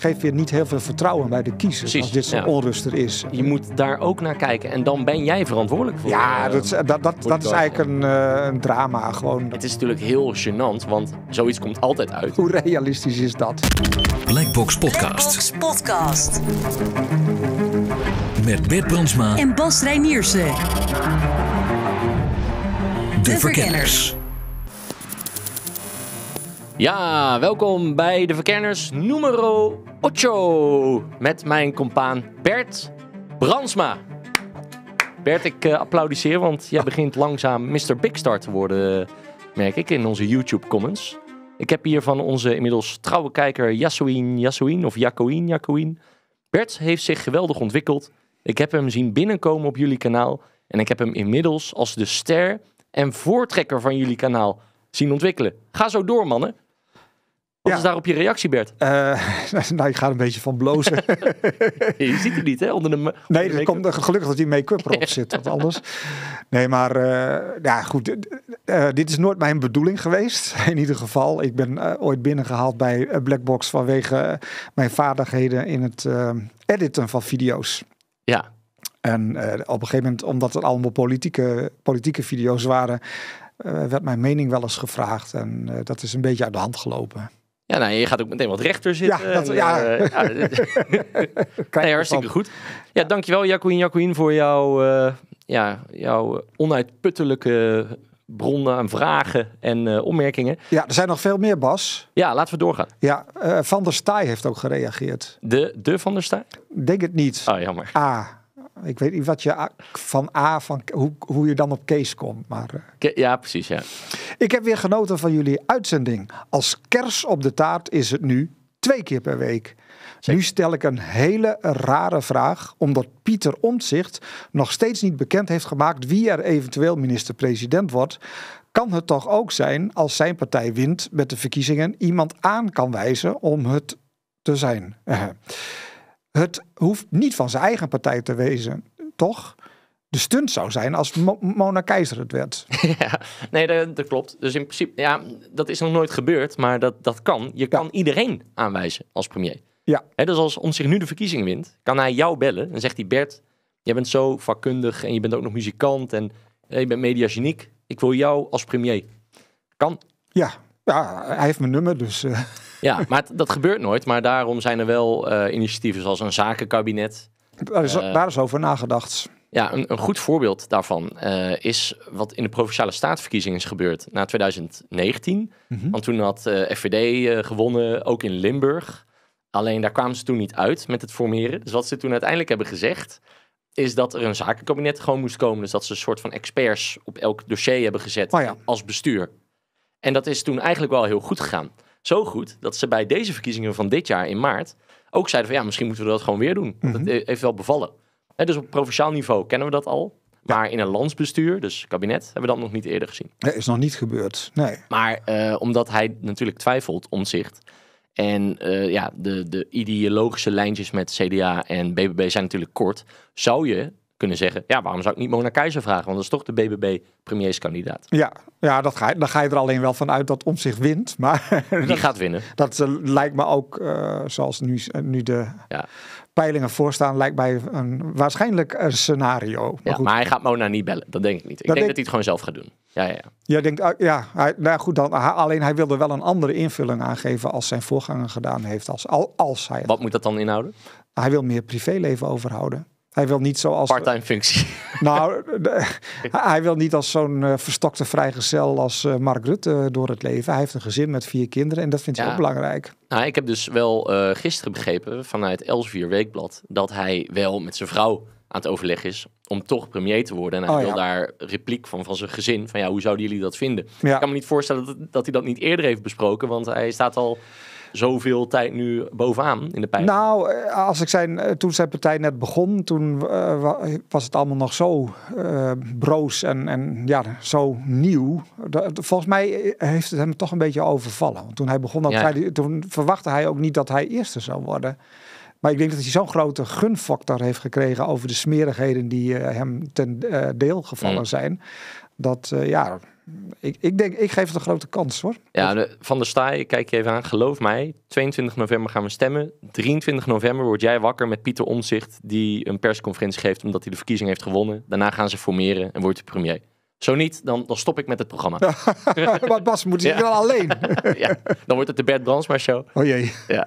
geeft weer niet heel veel vertrouwen bij de kiezers als dit zo ja. is. Je moet daar ook naar kijken en dan ben jij verantwoordelijk voor. Ja, eh, dat, is, dat, dat, is eigenlijk een, eh, een, drama gewoon. Het is natuurlijk heel gênant, want zoiets komt altijd uit. Hoe realistisch is dat? Blackbox Podcast. Blackbox Podcast. Met Bert Bronsma en Bas Reiniersen. De, de Verkenners. Ja, welkom bij de Verkenners numero Ocho met mijn compaan Bert Bransma. Bert, ik uh, applaudisseer, want jij begint langzaam Mr. Big Star te worden, merk ik, in onze YouTube comments. Ik heb hier van onze inmiddels trouwe kijker Yasuin Yasuin of Jacoin Jacoin. Bert heeft zich geweldig ontwikkeld. Ik heb hem zien binnenkomen op jullie kanaal en ik heb hem inmiddels als de ster en voortrekker van jullie kanaal zien ontwikkelen. Ga zo door, mannen. Wat ja. is daarop je reactie, Bert? Eh, nou, ik ga een beetje van blozen. je ziet het niet, hè? Onder de nee, dus er komt, gelukkig dat die make-up erop zit, wat anders... Nee, maar uh, ja, goed. Eh, dit is nooit mijn bedoeling geweest, in ieder geval. Ik ben ooit binnengehaald bij Blackbox vanwege mijn vaardigheden in het editen van video's. Ja. En op een gegeven moment, omdat het allemaal politieke, politieke video's waren... werd mijn mening wel eens gevraagd en dat is een beetje uit de hand gelopen. Ja, nou, je gaat ook meteen wat rechter zitten. Ja, dat, ja. nee, hartstikke goed. Ja, dankjewel Jacqueline, Jacqueline voor jouw, eh, ja, jouw onuitputtelijke bronnen aan vragen en eh, opmerkingen. Ja, er zijn nog veel meer, Bas. Ja, laten we doorgaan. Ja, eh, Van der Staai heeft ook gereageerd. De, de Van der Staai? Denk het niet. Oh, jammer. Ah, ik weet niet wat je van A, van, hoe, hoe je dan op Kees komt. Maar, eh. Ja, precies. Ja. Ik heb weer genoten van jullie uitzending. Als kers op de taart is het nu twee keer per week. Nu stel ik een hele rare vraag, omdat Pieter Omtzigt nog steeds niet bekend heeft gemaakt wie er eventueel minister-president wordt. Kan het toch ook zijn, als zijn partij wint met de verkiezingen, iemand aan kan wijzen om het te zijn? Het hoeft niet van zijn eigen partij te wezen, toch? De stunt zou zijn als Mona Keizer het werd. Ja, nee, dat, klopt. Dus in principe, ja, dat is nog nooit gebeurd, maar dat, dat kan. Je kan iedereen aanwijzen als premier. Ja. dus als om zich nu de verkiezing wint, kan hij jou bellen en zegt hij: Bert, jij bent zo vakkundig en je bent ook nog muzikant en je bent mediageniek. Ik wil jou als premier. Kan. Ja, ja, hij heeft mijn nummer, dus... Eh. Ja, maar dat gebeurt nooit. Maar daarom zijn er wel eh, initiatieven zoals een zakenkabinet. Daar is, eh, daar is over nagedacht. Ja, een, een, goed voorbeeld daarvan is wat in de provinciale staatsverkiezingen is gebeurd na 2019. Mhm. Want toen had uh, FVD gewonnen, ook in Limburg. Alleen daar kwamen ze toen niet uit met het formeren. Dus wat ze toen uiteindelijk hebben gezegd, is dat er een zakenkabinet gewoon moest komen. Dus dat ze een soort van experts op elk dossier hebben gezet oh als bestuur. En dat is toen eigenlijk wel heel goed gegaan. Zo goed dat ze bij deze verkiezingen van dit jaar in maart ook zeiden van ja, misschien moeten we dat gewoon weer doen. Want mhm. het heeft wel bevallen. dus op provinciaal niveau kennen we dat al. Maar in een landsbestuur, dus kabinet, hebben we dat nog niet eerder gezien. Nee, is nog niet gebeurd, nee. Maar eh, omdat hij natuurlijk twijfelt, omzicht. En eh, ja, de, de ideologische lijntjes met CDA en BBB zijn natuurlijk kort. Zou je kunnen zeggen, ja, waarom zou ik niet Mona Keizer vragen? Want dat is toch de BBB premierskandidaat. Ja, ja dat ga, dan ga je er alleen wel van uit dat om zich wint. Maar Die gaat winnen. Dat eh, lijkt me ook, eh, zoals nu, eh, nu de ja. peilingen voorstaan, lijkt mij een, waarschijnlijk een scenario. Maar, ja, goed. maar hij gaat Mona niet bellen, dat denk ik niet. Ik denk, dat hij het gewoon zelf gaat doen. Ja, ja, ja. Jij ah, ja, hij, nou goed, dan, alleen hij wilde wel een andere invulling aangeven als zijn voorganger gedaan heeft. Als, als hij Wat moet dat dan inhouden? Hij wil meer privéleven overhouden. Hij wil niet zoals... Parttime functie. Nou, hij wil niet als zo'n eh, verstokte vrijgezel als eh, Mark Rutte eh, door het leven. Hij heeft een gezin met vier kinderen en dat vindt hij ook belangrijk. Nou, ik heb dus wel gisteren begrepen vanuit Elsevier Weekblad... dat hij wel met zijn vrouw aan het overleg is om toch premier te worden. En hij oh, wil daar repliek van, van zijn gezin. Van ja, hoe zouden jullie dat vinden? Ik kan me niet voorstellen dat hij dat niet eerder heeft besproken. Want hij staat al zoveel tijd nu bovenaan in de pijn. Nou, eh, als ik zijn, eh, toen zijn partij net begon, toen eh, was het allemaal nog zo broos en, en ja, zo nieuw. volgens mij heeft het hem toch een beetje overvallen. Want toen hij begon, toen verwachtte hij ook niet dat hij eerste zou worden. Maar ik denk dat hij zo'n grote gunfactor heeft gekregen over de smerigheden die hem ten deel gevallen mm. zijn. Dat ja, ik, ik denk, ik geef het een grote kans hoor. Ja, Van der staai, kijk je even aan. Geloof mij, 22 november gaan we stemmen. 23 november word jij wakker met Pieter Omzicht, die een persconferentie geeft omdat hij de verkiezing heeft gewonnen. Daarna gaan ze formeren en wordt hij premier. Zo niet, dan, dan stop ik met het programma. maar Bas moet je wel alleen. ja, dan wordt het de Bert Brandsma show. Oh jee. Ja.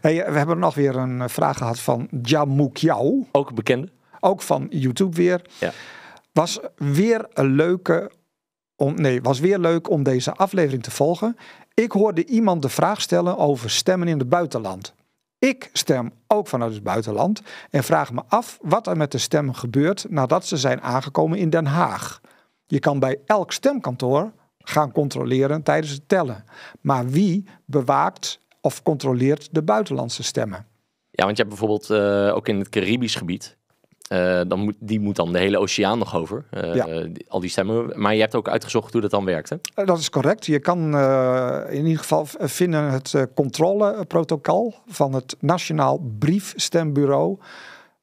Hey, eh, we hebben nog weer een eh, vraag gehad van Jamouk Ook bekende. Ook van YouTube weer. Ja. Was weer een leuke om, nee, was weer leuk om deze aflevering te volgen. Ik hoorde iemand de vraag stellen over stemmen in het buitenland. Ik stem ook vanuit het buitenland en vraag me af wat er met de stemmen gebeurt nadat ze zijn aangekomen in Den Haag. Je kan bij elk stemkantoor gaan controleren tijdens het tellen. Maar wie bewaakt of controleert de buitenlandse stemmen? Ja, want je hebt bijvoorbeeld eh, ook in het Caribisch gebied eh, dan moet, die moet dan de hele oceaan nog over. Eh, al die stemmen. Maar je hebt ook uitgezocht hoe dat dan werkte. Eh, dat is correct. Je kan in ieder geval vinden het controleprotocol van het Nationaal Briefstembureau.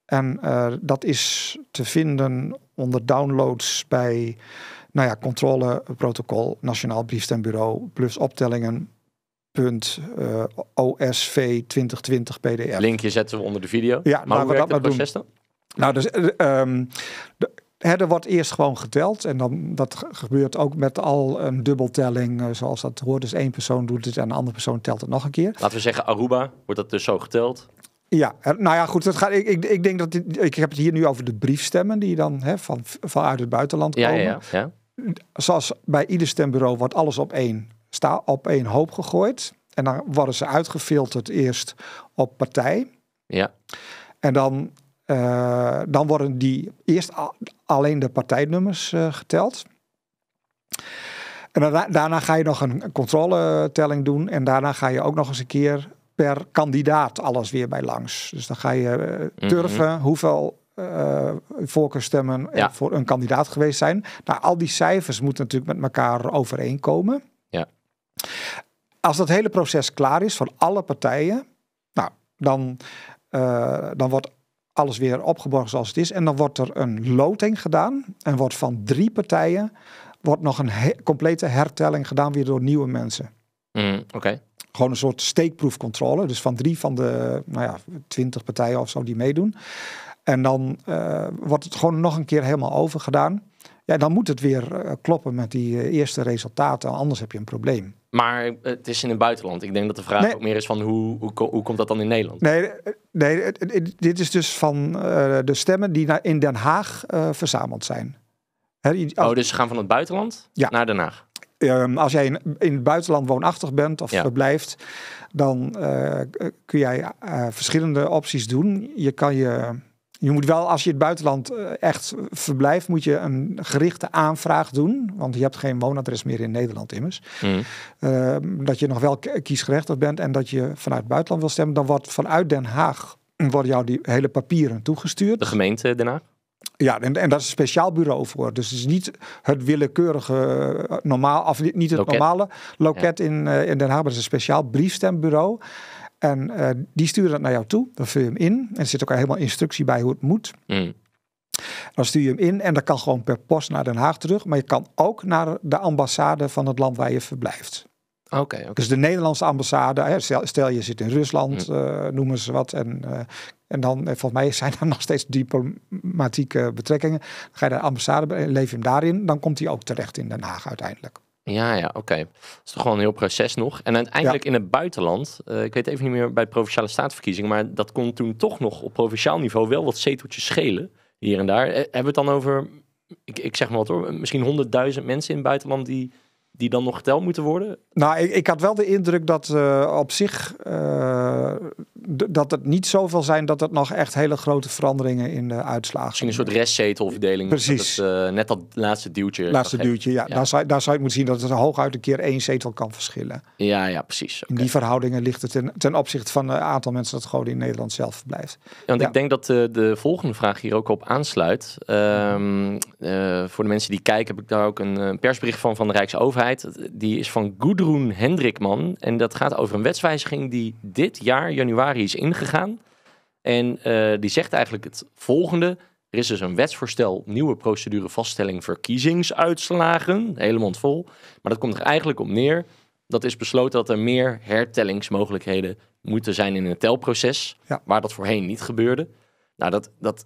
En dat is te vinden onder downloads bij nou ja, controleprotocol Nationaal Briefstembureau plus optellingen osv 2020 pdf. Linkje zetten we onder de video. Ja, maar wat we dat doen? dan? Nou, dus, eh, ehm, er wordt eerst gewoon geteld. En dan, dat gebeurt ook met al een dubbeltelling, eh, zoals dat hoort. Dus één persoon doet het en een andere persoon telt het nog een keer. Laten we zeggen, Aruba, wordt dat dus zo geteld? Ja, eh, nou ja, goed. gaat, ik, ik, ik denk dat ik heb het hier nu over de briefstemmen die dan hè, van, vanuit het buitenland komen. Ja, ja, ja. Zoals bij ieder stembureau wordt alles op één, sta, op één hoop gegooid. En dan worden ze uitgefilterd eerst op partij. Ja. En dan eh, dan worden die eerst alleen de partijnummers eh, geteld. En daarna, daarna, ga je nog een controletelling doen. En daarna ga je ook nog eens een keer per kandidaat alles weer bij langs. Dus dan ga je eh, mhm. turven hoeveel uh, voorkeurstemmen er voor een kandidaat geweest zijn. Nou, al die cijfers moeten natuurlijk met elkaar overeenkomen. Ja. Als dat hele proces klaar is van alle partijen, nou, dan, uh, dan wordt alles weer opgeborgen zoals het is. En dan wordt er een loting gedaan en wordt van drie partijen wordt nog een complete hertelling gedaan weer door nieuwe mensen. Mm, oké. Gewoon een soort steekproefcontrole. Dus van drie van de nou ja, twintig partijen of zo die meedoen. En dan eh, wordt het gewoon nog een keer helemaal overgedaan. Ja, dan moet het weer eh, kloppen met die eh, eerste resultaten, anders heb je een probleem. Maar eh, het is in het buitenland. Ik denk dat de vraag ook meer is van hoe, hoe, hoe, komt dat dan in Nederland? Nee, nee dit is dus van de stemmen die in Den Haag verzameld zijn. oh, dus ze gaan van het buitenland ja. naar Den Haag? Ehm, als jij in, het buitenland woonachtig bent of verblijft, dan kun jij verschillende opties doen. Je kan je je moet wel, als je het buitenland eh, echt verblijft, moet je een gerichte aanvraag doen. Want je hebt geen woonadres meer in Nederland immers. Hmm. Ehm, dat je nog wel kiesgerechtigd bent en dat je vanuit het buitenland wil stemmen. Dan wordt vanuit Den Haag worden jou die hele papieren toegestuurd. De gemeente Den Haag? Ja, en, en daar is een speciaal bureau voor. Dus het is niet het willekeurige, eh, normaal, of niet het loket. normale loket in, eh, in Den Haag, maar het is een speciaal briefstembureau. En eh, die sturen dat naar jou toe. Dan vul je hem in. En er zit ook helemaal instructie bij hoe het moet. Mm. Dan stuur je hem in en dat kan gewoon per post naar Den Haag terug. Maar je kan ook naar de ambassade van het land waar je verblijft. Oké. Dus de Nederlandse ambassade, stel, stel je zit in Rusland, mm. uh, eh, noemen ze wat. En, eh, en dan, volgens mij zijn er nog steeds diplomatieke betrekkingen. ga je naar de ambassade, leef je hem daarin. Dan komt hij ook terecht in Den Haag uiteindelijk. Ja, ja, oké. is toch gewoon een heel proces nog. En uiteindelijk in het buitenland, eh, ik weet even niet meer bij de provinciale staatsverkiezingen maar dat kon toen toch nog op provinciaal niveau wel wat zeteltjes schelen. Hier en daar. Eh, hebben we het dan over, ik, ik zeg maar wat hoor, misschien honderdduizend mensen in het buitenland die die dan nog geteld moeten worden? Nou, ik, ik had wel de indruk dat eh, op zich eh, dat het niet zoveel zijn dat het nog echt hele grote veranderingen in de uitslagen. Misschien een soort restzetelverdeling. Precies. Dat het, eh, net dat laatste duwtje. Laatste duwtje, ja. Daar, zou, daar zou ik moeten zien dat het hooguit een keer één zetel kan verschillen. Ja, ja, precies. In die verhoudingen ligt het ten, ten opzichte van het aantal mensen dat gewoon in Nederland zelf blijft. Ja, want ik denk dat de volgende vraag hier ook op aansluit. Ehm, voor de mensen die kijken heb ik daar ook een persbericht van van de Rijksoverheid die is van Gudrun Hendrikman. En dat gaat over een wetswijziging die dit jaar, januari, is ingegaan. En eh, die zegt eigenlijk het volgende. Er is dus een wetsvoorstel nieuwe procedure vaststelling verkiezingsuitslagen. Helemaal vol. Maar dat komt er eigenlijk op neer. Dat is besloten dat er meer hertellingsmogelijkheden moeten zijn in het telproces. Waar dat voorheen niet gebeurde. Nou, dat, dat,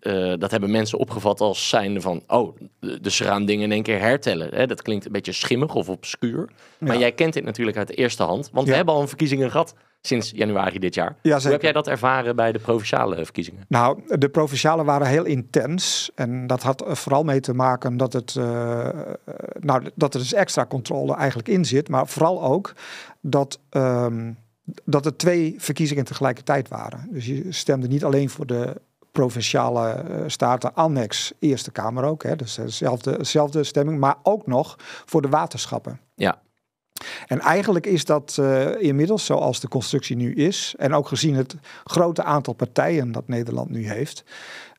eh, dat hebben mensen opgevat als zijnde van, oh, dus ze gaan dingen in één keer hertellen. Hè? Dat klinkt een beetje schimmig of obscuur. Maar jij kent dit natuurlijk uit de eerste hand, want we hebben al een verkiezingen gehad sinds januari dit jaar. Hoe heb jij dat ervaren bij de provinciale eh, verkiezingen? Nou, de provinciale waren heel intens. En dat had eh, vooral mee te maken dat, het, nou, dat er dus extra controle eigenlijk in zit. Maar vooral ook dat ehm, dat er twee verkiezingen tegelijkertijd waren. Dus je stemde niet alleen voor de provinciale uh, staten annex Eerste Kamer ook. Hè, dus dezelfde, eh, dezelfde stemming, maar ook nog voor de waterschappen. Ja. En eigenlijk is dat eh, inmiddels, zoals de constructie nu is, en ook gezien het grote aantal partijen dat Nederland nu heeft,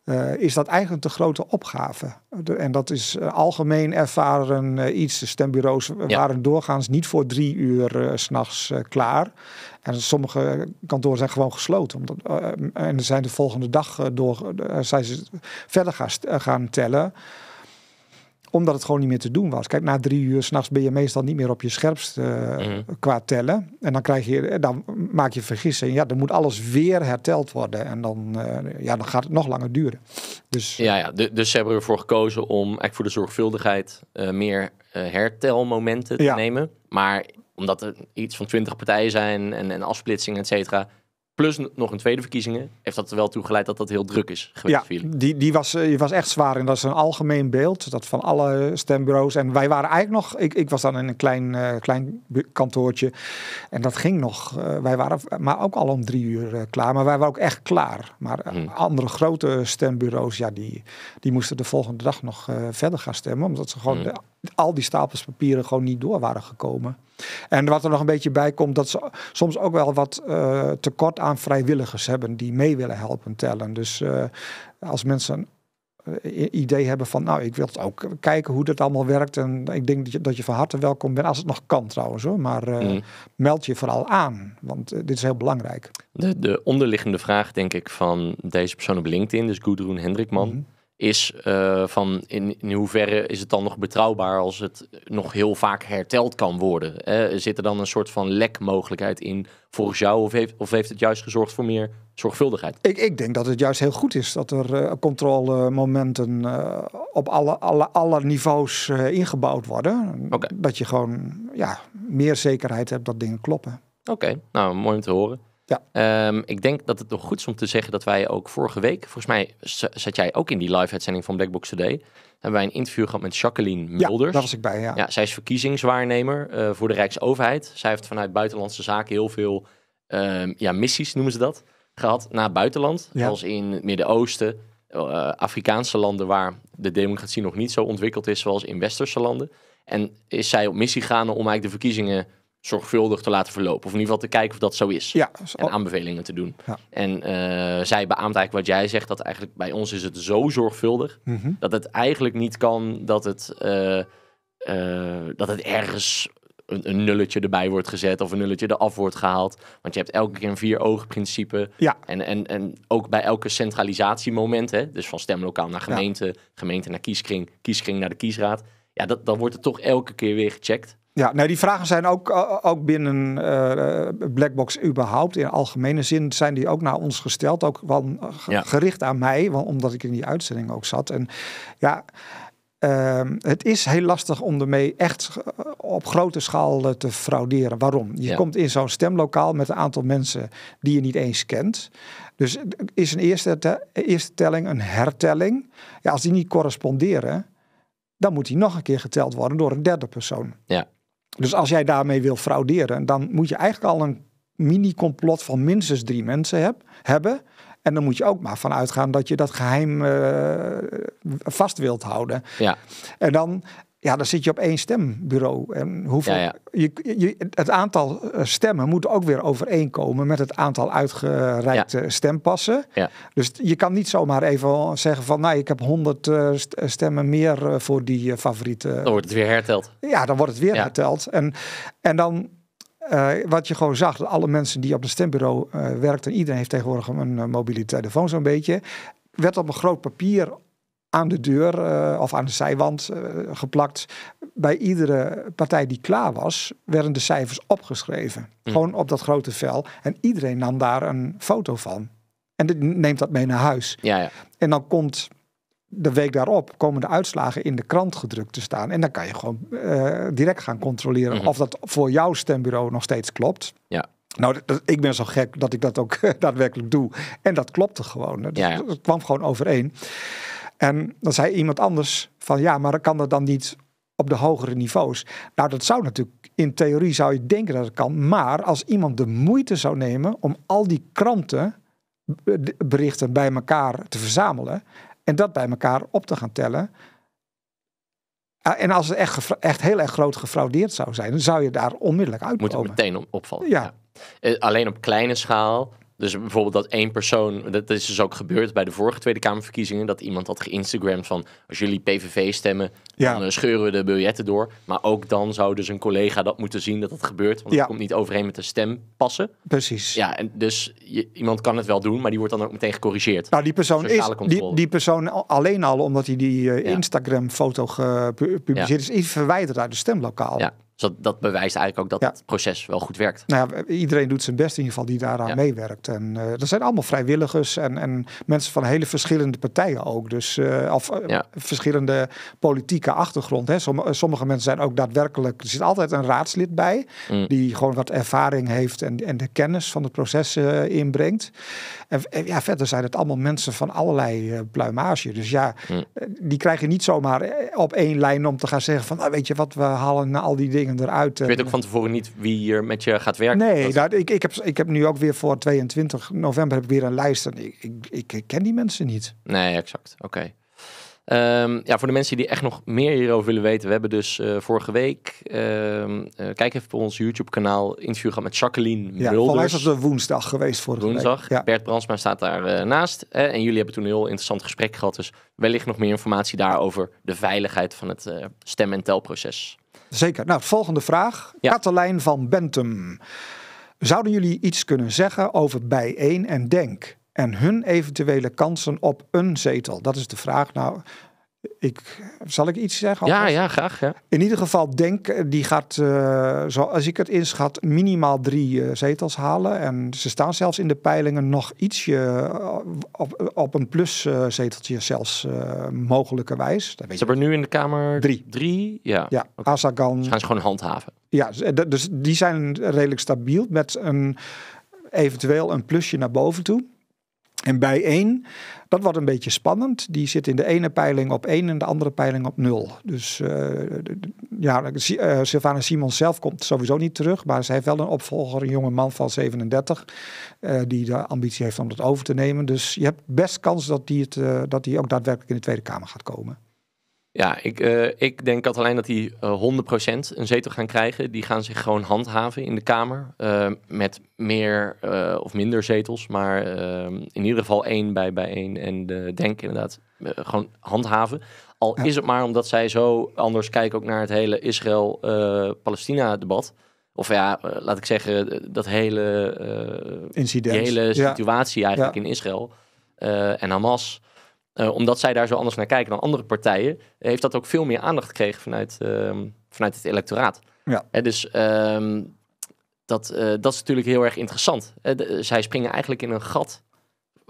eh, is dat eigenlijk de grote opgave. en dat is eh, algemeen ervaren eh, iets. De stembureaus waren doorgaans niet voor drie uur s s'nachts klaar. En sommige kantoren zijn gewoon gesloten. Omdat, en zijn de volgende dag door, zijn ze verder gaan tellen omdat het gewoon niet meer te doen was. Kijk, na drie uur s'nachts ben je meestal niet meer op je scherpst uh, qua tellen. En dan, krijg je, eh, dan maak je vergissing. Ja, dan moet alles weer herteld worden. En dan, eh, ja, dan gaat het nog langer duren. Dus, ja, ja. dus ze hebben ervoor gekozen om eigenlijk voor de zorgvuldigheid meer hertelmomenten te nemen. Maar omdat er iets van twintig partijen zijn en, en afsplitsingen, et cetera plus nog een tweede verkiezingen, heeft dat er wel toe geleid dat dat heel druk is geweest ja, Die, die, was, eh, die was echt zwaar en dat is een algemeen beeld dat van alle stembureaus. En wij waren eigenlijk nog, ik, ik was dan in een klein, eh, klein kantoortje en dat ging nog. Eh, wij waren maar ook al om drie uur klaar, maar wij waren ook echt klaar. Maar hmm. andere grote stembureaus, ja, die, die moesten de volgende dag nog verder gaan stemmen, omdat ze gewoon hmm. al die stapels papieren gewoon niet door waren gekomen. En wat er nog een beetje bij komt, dat ze soms ook wel wat tekort aan vrijwilligers hebben die mee willen helpen tellen. Dus eh, als mensen een eh, idee hebben van, nou, ik wil het ook kijken hoe dat allemaal werkt. En ik denk dat je, dat je van harte welkom bent, als het nog kan trouwens hoor. Maar eh, mm. meld je vooral aan, want dit is heel belangrijk. De, de, onderliggende vraag, denk ik, van deze persoon op LinkedIn, dus Gudrun Hendrikman. Mhm is eh, van in, in hoeverre is het dan nog betrouwbaar als het nog heel vaak herteld kan worden? Eh, zit er dan een soort van lekmogelijkheid in volgens jou of heeft, of heeft het juist gezorgd voor meer zorgvuldigheid? Ik, ik denk dat het juist heel goed is dat er uh, controlemomenten op alle, alle, alle niveaus ingebouwd worden. Dat je gewoon ja, meer zekerheid hebt dat dingen kloppen. Oké, nou mooi om te horen. Ja. Ehm, ik denk dat het nog goed is om te zeggen dat wij ook vorige week, volgens mij zat jij ook in die live-uitzending van Blackbox Today, hebben wij een interview gehad met Jacqueline Mulders. Ja, daar was ik bij, ja. ja zij is verkiezingswaarnemer eh, voor de Rijksoverheid. Zij heeft vanuit buitenlandse zaken heel veel ehm, ja, missies, noemen ze dat, gehad naar buitenland. Zoals in het Midden-Oosten, eh, Afrikaanse landen waar de democratie nog niet zo ontwikkeld is zoals in westerse landen. En is zij op missie gegaan om eigenlijk de verkiezingen zorgvuldig te laten verlopen. Of in ieder geval te kijken of dat zo is. en aanbevelingen te doen. En eh, zij beaamt eigenlijk wat jij zegt, dat eigenlijk bij ons is het zo zorgvuldig, mhm. dat het eigenlijk niet kan dat het, eh, eh, dat het ergens een, een, nulletje erbij wordt gezet of een nulletje eraf wordt gehaald. Want je hebt elke keer een vier oogprincipe. principe En, en, en ook bij elke centralisatiemoment, hè, dus van stemlokaal naar gemeente, gemeente naar kieskring, kieskring naar de kiesraad. Ja, dat, dan wordt het toch elke keer weer gecheckt. Ja, nou die vragen zijn ook, ook binnen eh, eh, Blackbox überhaupt. In algemene zin zijn die ook naar ons gesteld. Ook wel eh, gericht aan mij, want, omdat ik in die uitzending ook zat. En ja, ehm, het is heel lastig om ermee echt op grote schaal te frauderen. Waarom? Je komt in zo'n stemlokaal met een aantal mensen die je niet eens kent. Dus is een eerste, eerste telling een hertelling. Ja, als die niet corresponderen, dan moet die nog een keer geteld worden door een derde persoon. Ja. Dus als jij daarmee wil frauderen, dan moet je eigenlijk al een mini-complot van minstens drie mensen hebben. En dan moet je ook maar van uitgaan dat je dat geheim eh, vast wilt houden. Ja. En dan ja, dan zit je op één stembureau. En hoeveel, Je, je, het aantal eh, stemmen moet ook weer overeenkomen met het aantal uitgereikte ja. stempassen. Dus je kan niet zomaar even zeggen van, nou, ik heb honderd eh, eh, stemmen meer voor die favoriete. Dan wordt het weer herteld. Ja, dan wordt het weer herteld. En, en dan, wat je gewoon zag, dat alle mensen die op het stembureau uh, werkten, iedereen heeft tegenwoordig een uh, mobiele telefoon zo'n beetje, werd op een groot papier aan de deur eh, of aan de zijwand eh, geplakt. Bij iedere partij die klaar was, werden de cijfers opgeschreven. Mm. Gewoon op dat grote vel. En iedereen nam daar een foto van. En dit neemt dat mee naar huis. Ja, ja. En dan komt de week daarop komen de uitslagen in de krant gedrukt te staan. En dan kan je gewoon eh, direct gaan controleren mhm. of dat voor jouw stembureau nog steeds klopt. Ja. Nou, ik ben zo gek dat ik dat ook daadwerkelijk doe. En dat klopte gewoon. ja. dat kwam gewoon overeen. En dan zei iemand anders van ja, maar kan dat dan niet op de hogere niveaus? Nou, dat zou natuurlijk, in theorie zou je denken dat het kan. Maar als iemand de moeite zou nemen om al die krantenberichten bij elkaar te verzamelen en dat bij elkaar op te gaan tellen. Eh, en als het echt, echt heel erg groot gefraudeerd zou zijn, dan zou je daar onmiddellijk uitkomen. Moet het meteen opvallen. ja. Eh, alleen op kleine schaal dus bijvoorbeeld dat één persoon, dat is dus ook gebeurd bij de vorige Tweede Kamerverkiezingen, dat iemand had geïnstagramd van als jullie PVV stemmen, ja. dan eh, scheuren we de biljetten door. Maar ook dan zou dus een collega dat moeten zien dat dat gebeurt, want ja. komt niet overeen met de stempassen. Precies. Ja, en dus iemand kan het wel doen, maar die wordt dan ook meteen gecorrigeerd. Nou, die persoon is, die, die persoon alleen al omdat hij die eh, Instagram-foto gepubliceerd is, is verwijderd uit de stemlokaal. Ja. Dus dat, bewijst eigenlijk ook dat het proces wel goed werkt. Nou ja, iedereen doet zijn best in ieder geval die daaraan meewerkt. En dat eh, zijn allemaal vrijwilligers en, en mensen van hele verschillende partijen ook. Dus of eh, eh, verschillende politieke achtergrond. Hè. sommige mensen zijn ook daadwerkelijk. Er zit altijd een raadslid bij, mm. die gewoon wat ervaring heeft en, en de kennis van het proces inbrengt. En, ja, verder zijn het allemaal mensen van allerlei pluimage. Dus ja, mm. die krijg je niet zomaar op één lijn om te gaan zeggen van, nou, weet je wat, we halen na al die dingen ik eruit. weet eh, ook van tevoren niet wie hier met je gaat werken. Nee, ik, ik, heb, ik heb nu ook weer voor 22 november heb ik weer een lijst. En ik, ik, ken die mensen niet. Nee, exact. Oké. Ehm, ja, voor de mensen die echt nog meer hierover willen weten, we hebben dus eh, vorige week, ehm, eh, kijk even op ons YouTube-kanaal, interview gehad met Jacqueline ja, Mulders. Ja, was het woensdag geweest vorige woensdag. week. Bert Brandsma staat daar naast. en jullie hebben toen een heel interessant gesprek gehad, dus wellicht nog meer informatie daarover de veiligheid van het stem- en telproces. Zeker. Nou, volgende vraag. Ja. Katelijn van Bentum. Zouden jullie iets kunnen zeggen over bijeen en denk? En hun eventuele kansen op een zetel? Dat is de vraag. Nou, ik, zal ik iets zeggen? Ja, ja, graag. Ja. In ieder geval, Denk eh, die gaat, uh, eh, zoals ik het inschat, minimaal drie eh, zetels halen. En ze staan zelfs in de peilingen nog ietsje op, op een pluszeteltje uh, zelfs mogelijkerwijs. Dat weet ze hebben nu in de Kamer drie. Drie, ja. Ja, okay. Azagan. Ze gaan ze gewoon handhaven. Ja, dus die zijn redelijk stabiel met een, eventueel een plusje naar boven toe. En bij bijeen, dat wordt een beetje spannend. Die zit in de ene peiling op 1 en de andere peiling op 0. Dus eh, ja, uh, Sylvana Simons zelf komt sowieso niet terug. Maar zij heeft wel een opvolger, een jonge man van 37. Eh, die de ambitie heeft om dat over te nemen. Dus je hebt best kans dat die, het, dat die ook daadwerkelijk in de Tweede Kamer gaat komen. Ja, ik, uh, ik denk alleen dat die 100% eh, een zetel gaan krijgen. Die gaan zich gewoon handhaven in de Kamer. Eh, met meer of minder zetels. Maar in ieder geval één bij, bij één. En denk inderdaad gewoon handhaven. Al is het maar omdat zij zo anders kijken ook naar het hele Israël-Palestina-debat. Of ja, laat ik zeggen, dat hele, Incident. Die hele situatie eigenlijk in Israël en Hamas. Eh, omdat zij daar zo anders naar kijken dan andere partijen, heeft dat ook veel meer aandacht gekregen vanuit, ehm, vanuit het electoraat. Ja. Eh, dus ehm, dat, eh, dat is natuurlijk heel erg interessant. zij springen eigenlijk in een gat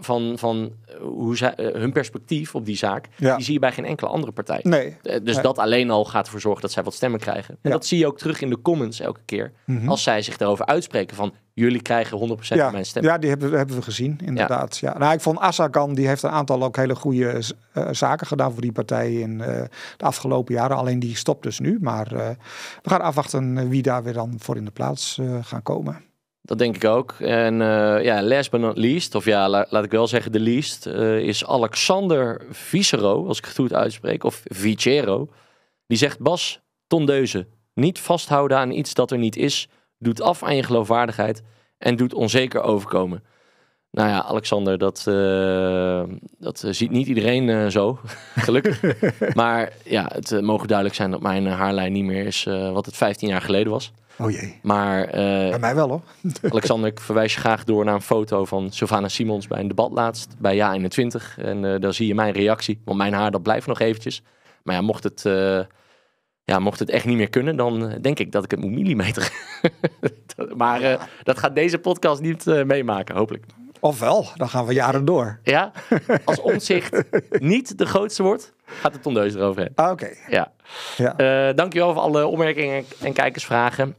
van, van eh, hoe zij, eh, hun perspectief op die zaak, die zie je bij geen enkele andere partij. Eh, dus dat alleen al gaat ervoor zorgen dat zij wat stemmen krijgen. En dat zie je ook terug in de comments elke keer. Mhm. Als zij zich daarover uitspreken van jullie krijgen 100% van mijn stem. Ja, die hebben, hebben we gezien, inderdaad. Ja. Nou, ik vond Asakan, die heeft een aantal ook hele goede zaken gedaan voor die partij in de afgelopen jaren. Alleen die stopt dus nu. Maar we gaan afwachten wie daar weer dan voor in de plaats gaan komen. Dat denk ik ook. En eh, ja, last but not least, of ja, laat ik wel zeggen de least, eh, is Alexander Vicero, als ik het goed uitspreek, of Vicero. Die zegt, Bas, tondeuze, niet vasthouden aan iets dat er niet is, doet af aan je geloofwaardigheid en doet onzeker overkomen. Nou ja, Alexander, dat, eh, dat eh, ziet niet iedereen eh, zo, gelukkig. maar ja, het mogen duidelijk zijn dat mijn haarlijn niet meer is wat het 15 jaar geleden was. Oh jee. Maar, bij mij wel hoor. Alexander, ik verwijs je graag door naar een foto van Sylvana Simons bij een debat laatst bij Ja 21. En daar zie je mijn reactie, want mijn haar dat blijft nog eventjes. Maar ja, mocht het, ja, mocht het echt niet meer kunnen, dan denk ik dat ik het moet millimeter. maar dat gaat deze podcast niet meemaken, hopelijk. Ofwel, dan gaan we jaren door. Ja, als onzicht niet de grootste wordt, gaat de tondeus eroverheen. Ah, oké. Ja. ja. Uh, dankjewel voor alle opmerkingen en kijkersvragen.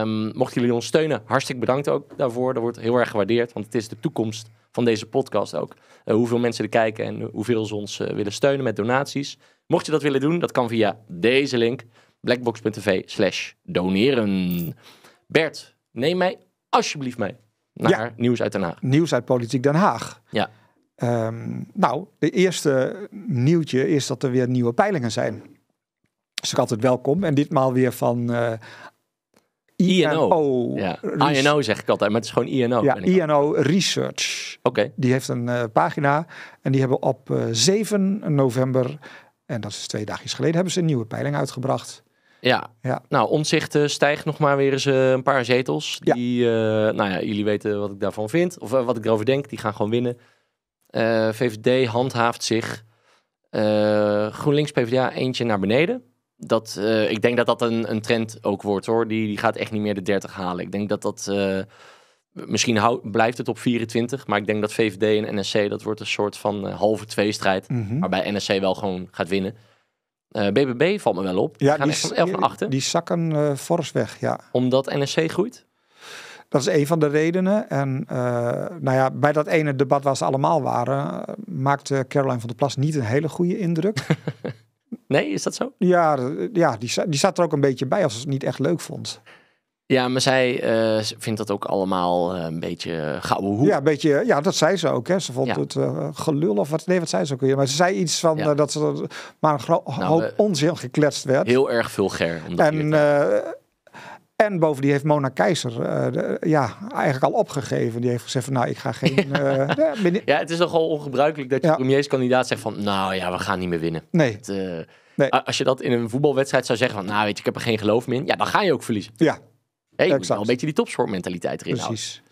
Um, mochten jullie ons steunen, hartstikke bedankt ook daarvoor. Dat wordt heel erg gewaardeerd, want het is de toekomst van deze podcast ook. Eh, hoeveel mensen er kijken en hoeveel ze ons eh, willen steunen met donaties. Mocht je dat willen doen, dat kan via deze link. blackbox.tv slash doneren. Bert, neem mij alsjeblieft mee naar ja. nieuws uit Den Haag. Nieuws uit Politiek Den Haag. Ja. Ehm, nou, de eerste nieuwtje is dat er weer nieuwe peilingen zijn. Dus ik altijd welkom. En ditmaal weer van uh, eh, INO. INO. Ja. INO zeg ik altijd, maar het is gewoon INO. Ja, INO Research. Oké. Die heeft een eh, pagina en die hebben op 7 eh, november, en dat is twee dagjes geleden, hebben ze een nieuwe peiling uitgebracht. Ja. ja. Nou, omzicht stijgt nog maar weer eens eh, een paar zetels. Die, eh, nou ja, jullie weten wat ik daarvan vind. Of eh, wat ik erover denk. Die gaan gewoon winnen. VVD handhaaft zich. GroenLinks, PvdA eentje naar beneden. Dat, ik denk dat dat een, een trend ook wordt hoor. Die, die gaat echt niet meer de 30 halen. Ik denk dat dat... Misschien blijft het op 24, maar ik denk dat VVD en NSC, dat wordt een soort van halve twee strijd mhm. Waarbij NSC wel gewoon gaat winnen. BBB eh, valt me wel op. Ja, die, die, elf achter. die zakken uh, fors weg, ja. Omdat NSC groeit? Dat is een van de redenen. En eh, nou ja, bij dat ene debat waar ze allemaal waren, maakte Caroline van der Plas niet een hele goede indruk. nee, is dat zo? Ja, ja die, die zat er ook een beetje bij als ze het niet echt leuk vond. Ja, maar zij eh, vindt dat ook allemaal eh, een beetje eh, gouden Ja, een beetje, ja, dat zei ze ook. Hè. Ze vond het gelul of wat. Nee, wat zei ze ook Maar ze zei iets van dat ze maar een nou, hoop onzin gekletst werd. Heel erg vulgair. En, en bovendien heeft Mona Keizer ja, eigenlijk al opgegeven. Die heeft gezegd van, nou, ik ga geen... ja, het is toch nogal ongebruikelijk dat je ja. premierskandidaat zegt van... nou ja, we gaan niet meer winnen. Nee. Als je dat in een voetbalwedstrijd zou zeggen van... nou, weet je, ik heb er geen geloof meer in. Ja, dan ga je ook verliezen. Ja. Ik wel een beetje die topsportmentaliteit erin Precies.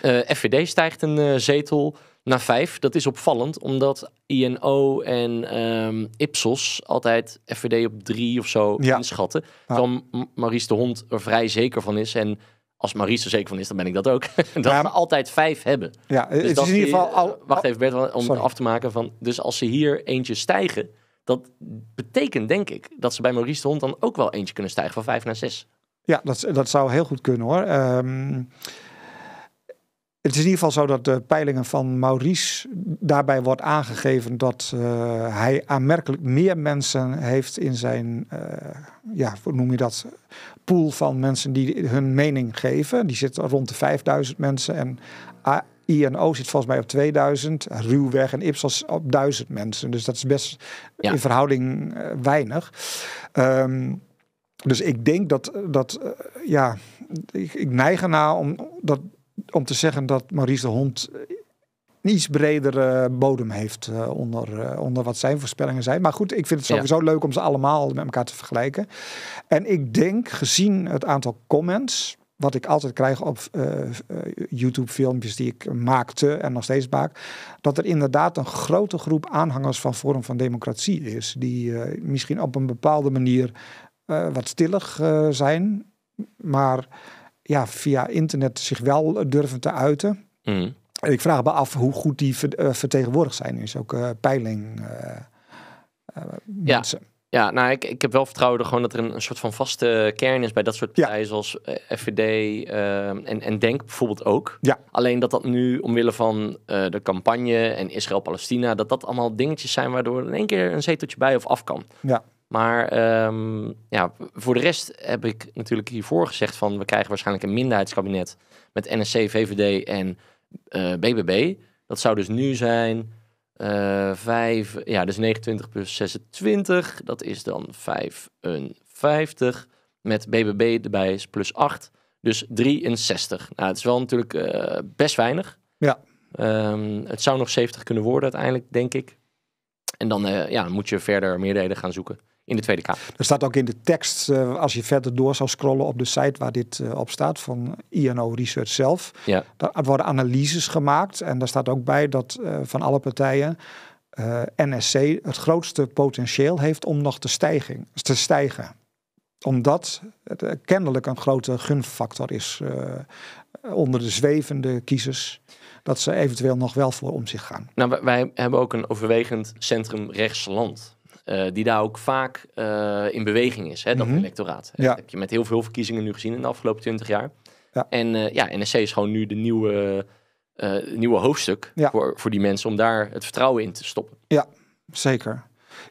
houden. Eh, FVD stijgt een eh, zetel naar vijf. Dat is opvallend, omdat INO en um, Ipsos altijd FVD op drie of zo inschatten. Dan ja. Maurice de Hond er vrij zeker van is en als Maurice er zeker van is, dan ben ik dat ook. dat ja, we altijd vijf hebben. Ja, dus het is in ieder geval... wacht even Bert, om sorry. af te maken. Van, dus als ze hier eentje stijgen, dat betekent denk ik dat ze bij Maurice de Hond dan ook wel eentje kunnen stijgen van vijf naar zes. Ja, dat, dat zou heel goed kunnen hoor. Ehm, het is in ieder geval zo dat de peilingen van Maurice daarbij wordt aangegeven dat eh, hij aanmerkelijk meer mensen heeft in zijn, eh, ja, hoe noem je dat, pool van mensen die hun mening geven. Die zit rond de 5000 mensen en INO zit volgens mij op 2000, Ruwweg en Ipsos op 1000 mensen. Dus dat is best in verhouding eh, weinig. Um, dus ik denk dat, dat eh, ja, ik, ik, neig ernaar om, dat, om te zeggen dat Maurice de Hond een iets bredere bodem heeft eh, onder, eh, onder wat zijn voorspellingen zijn. Maar goed, ik vind het sowieso leuk om ze allemaal met elkaar te vergelijken. En ik denk, gezien het aantal comments, wat ik altijd krijg op YouTube-filmpjes die ik maakte en nog steeds maak, dat er inderdaad een grote groep aanhangers van Forum van Democratie is, die misschien op een bepaalde manier eh, wat stillig eh, zijn, maar ja, via internet zich wel eh, durven te uiten. En mhm. ik vraag me af hoe goed die vertegenwoordigd zijn Is ook peiling. mensen. Ja. Ja, nou, ik, ik heb wel vertrouwen er gewoon dat er een, soort van vaste kern is bij dat soort partijen zoals FVD ehm, en, en Denk bijvoorbeeld ook. Ja. Alleen dat dat nu omwille van de campagne en Israël-Palestina, dat dat allemaal dingetjes zijn waardoor in één keer een zeteltje bij of af kan. Ja. Maar ehm, ja, voor de rest heb ik natuurlijk hiervoor gezegd van we krijgen waarschijnlijk een minderheidskabinet met NSC, VVD en BBB. Eh, dat zou dus nu zijn uh, eh, 5, ja, dus 29 plus 26, dat is dan 55. Met BBB erbij is plus 8, dus 63. Nou, het is wel natuurlijk eh, best weinig. Ja. Ehm, het zou nog 70 kunnen worden uiteindelijk, denk ik. En dan, ja, moet je verder meerderheden gaan zoeken in de Tweede Kamer. Er staat ook in de tekst, eh, als je verder door zou scrollen op de site waar dit eh, op staat, van INO Research zelf. Ja. Daar worden analyses gemaakt en daar staat ook bij dat eh, van alle partijen NSC het grootste potentieel heeft om nog te, stijgen, te stijgen omdat het kennelijk een grote gunfactor is onder de zwevende kiezers dat ze eventueel nog wel voor om zich gaan. Nou, wij hebben ook een overwegend centrumrechts land. Eh, die daar ook vaak eh, in beweging is, hè, dat mhm. electoraat. Dat heb je met heel veel verkiezingen nu gezien in de afgelopen twintig jaar. Ja. En eh, ja, NSC is gewoon nu de nieuwe, nieuwe hoofdstuk voor, voor die mensen om daar het vertrouwen in te stoppen. Ja, zeker.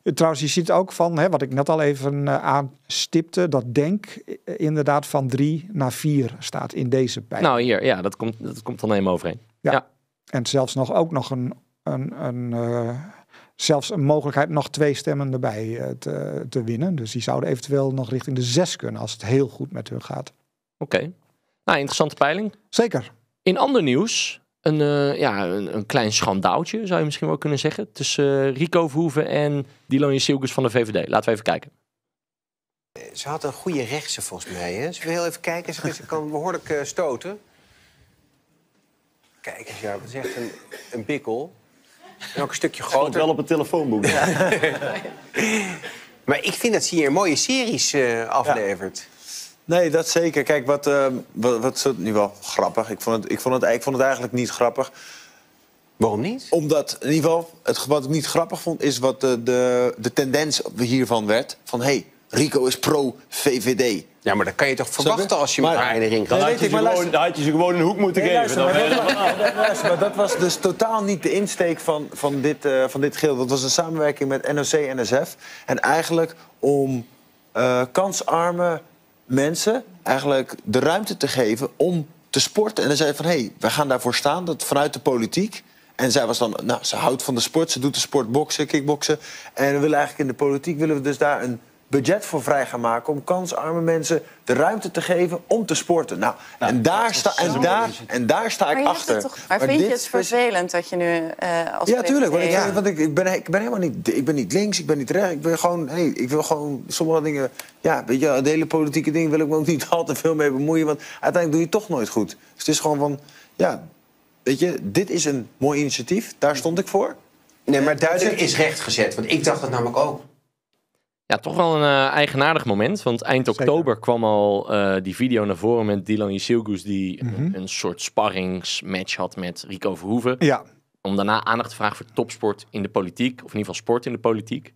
Trouwens, je ziet ook van, hè, wat ik net al even aanstipte, dat denk inderdaad van drie naar vier staat in deze pijl. Nou hier, ja, dat komt, dat komt dan helemaal overeen. Ja. En zelfs nog ook nog een, een, een zelfs een mogelijkheid nog twee stemmen erbij eh, te, te, winnen. Dus die zouden eventueel nog richting de zes kunnen als het heel goed met hun gaat. Oké. Nou, interessante peiling. Zeker. In ander nieuws, een, eh, ja, een, een, klein schandaaltje zou je misschien wel kunnen zeggen. Tussen eh, Rico Verhoeven en Dylan Silkes van de VVD. Laten we even kijken. Ze had een goede rechtse volgens mij. Hè? Ze wil heel even kijken. Ze kan behoorlijk stoten. Kijk eens, ja, dat is echt een, een bikkel. En een stukje groter. Het wel op het telefoonboek. Ja. maar ik vind dat ze hier mooie series eh, aflevert. Nee, dat zeker. Kijk, wat, uh, wat, wat nu wel grappig. Ik vond, het, ik, vond het, ik vond het eigenlijk niet grappig. Waarom niet? Omdat, in ieder geval, het, wat ik niet grappig vond, is wat de, eh, de, de tendens hiervan werd. Van hé, hey, Rico is pro-VVD. Ja, maar dat kan je toch verwachten als je maar, met eindiging gaat. Dan had, je had je ze gewoon een hoek moeten geven. maar, dat was, dus totaal niet de insteek van, van, dit, uh, van dit gilde. Dat was een samenwerking met NOC-NSF. En eigenlijk om eh, kansarme mensen eigenlijk de ruimte te geven om te sporten. En dan zei van, hé, hey, wij gaan daarvoor staan, dat vanuit de politiek. En zij was dan, nou, ze houdt van de sport, ze doet de sport boksen, kickboksen. En we willen eigenlijk in de politiek, willen we dus daar een budget voor vrij gaan maken om kansarme mensen de ruimte te geven om te sporten. Nou, nou en, daar sta, en, daar, en daar sta ik achter. maar, maar, vind je het vervelend dat je nu uh, als Ja, tuurlijk. Want, ik, want ik, ben, ik ben helemaal niet... Ik ben niet links, ik ben niet rechts. Ik ben gewoon... Hey, ik wil gewoon sommige dingen... Ja, weet je, het hele politieke ding wil ik me ook niet al te veel mee bemoeien. Want uiteindelijk doe je het toch nooit goed. Dus het is gewoon van... Ja, weet je, dit is een mooi initiatief. Daar stond ik voor. Nee, maar duidelijk is recht gezet. Want ik dacht dat namelijk ook. Ja, toch wel een eh, eigenaardig moment. Want eind oktober kwam al eh, die video naar voren met Dylan Isilgus... die mhm. een, soort sparringsmatch had met Rico Verhoeven. Ja. Om daarna aandacht te vragen voor topsport in de politiek. Of in ieder geval sport in de politiek.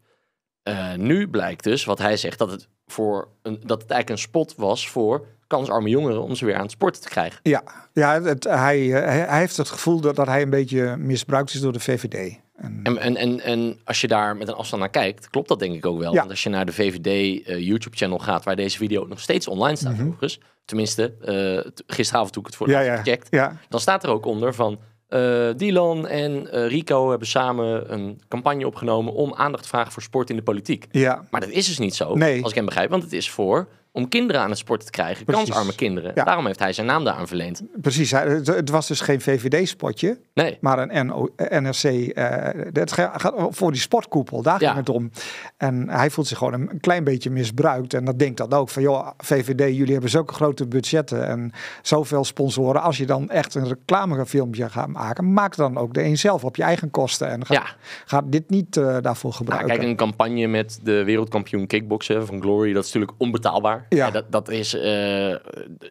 Eh, nu blijkt dus, wat hij zegt, dat het, voor een, dat het eigenlijk een spot was voor kansarme jongeren om ze weer aan het sporten te krijgen. Ja, ja het, hij, hij, hij heeft het gevoel dat, dat hij een beetje misbruikt is door de VVD. En, en, en, en, als je daar met een afstand naar kijkt, klopt dat denk ik ook wel. Want als je naar de VVD eh, YouTube-channel gaat, waar deze video nog steeds online staat, mm Tenminste, eh, gisteravond toen ik het voor de ja, gecheckt. Dan staat er ook onder van. Uh, Dylan en Rico hebben samen een campagne opgenomen om aandacht te vragen voor sport in de politiek. Maar dat is dus niet zo, als ik hem begrijp, want het is voor om kinderen aan het sport te krijgen. Kansarme kinderen. Daarom heeft hij zijn naam aan verleend. Precies. Het was dus geen VVD-spotje. Maar een NRC. Uh, dat gaat voor die sportkoepel. Daar ja. ging het om. En hij voelt zich gewoon een klein beetje misbruikt. En dat denkt dat ook. Van joh, VVD, jullie hebben zulke grote budgetten. En zoveel sponsoren. Als je dan echt een reclamefilmpje gaat maken. Maak dan ook de een zelf op je eigen kosten. En ga, dit niet eh, daarvoor nou, gebruiken. kijk, een campagne met de wereldkampioen kickboksen van Glory. Dat is natuurlijk onbetaalbaar. Ja. dat, dat is, eh,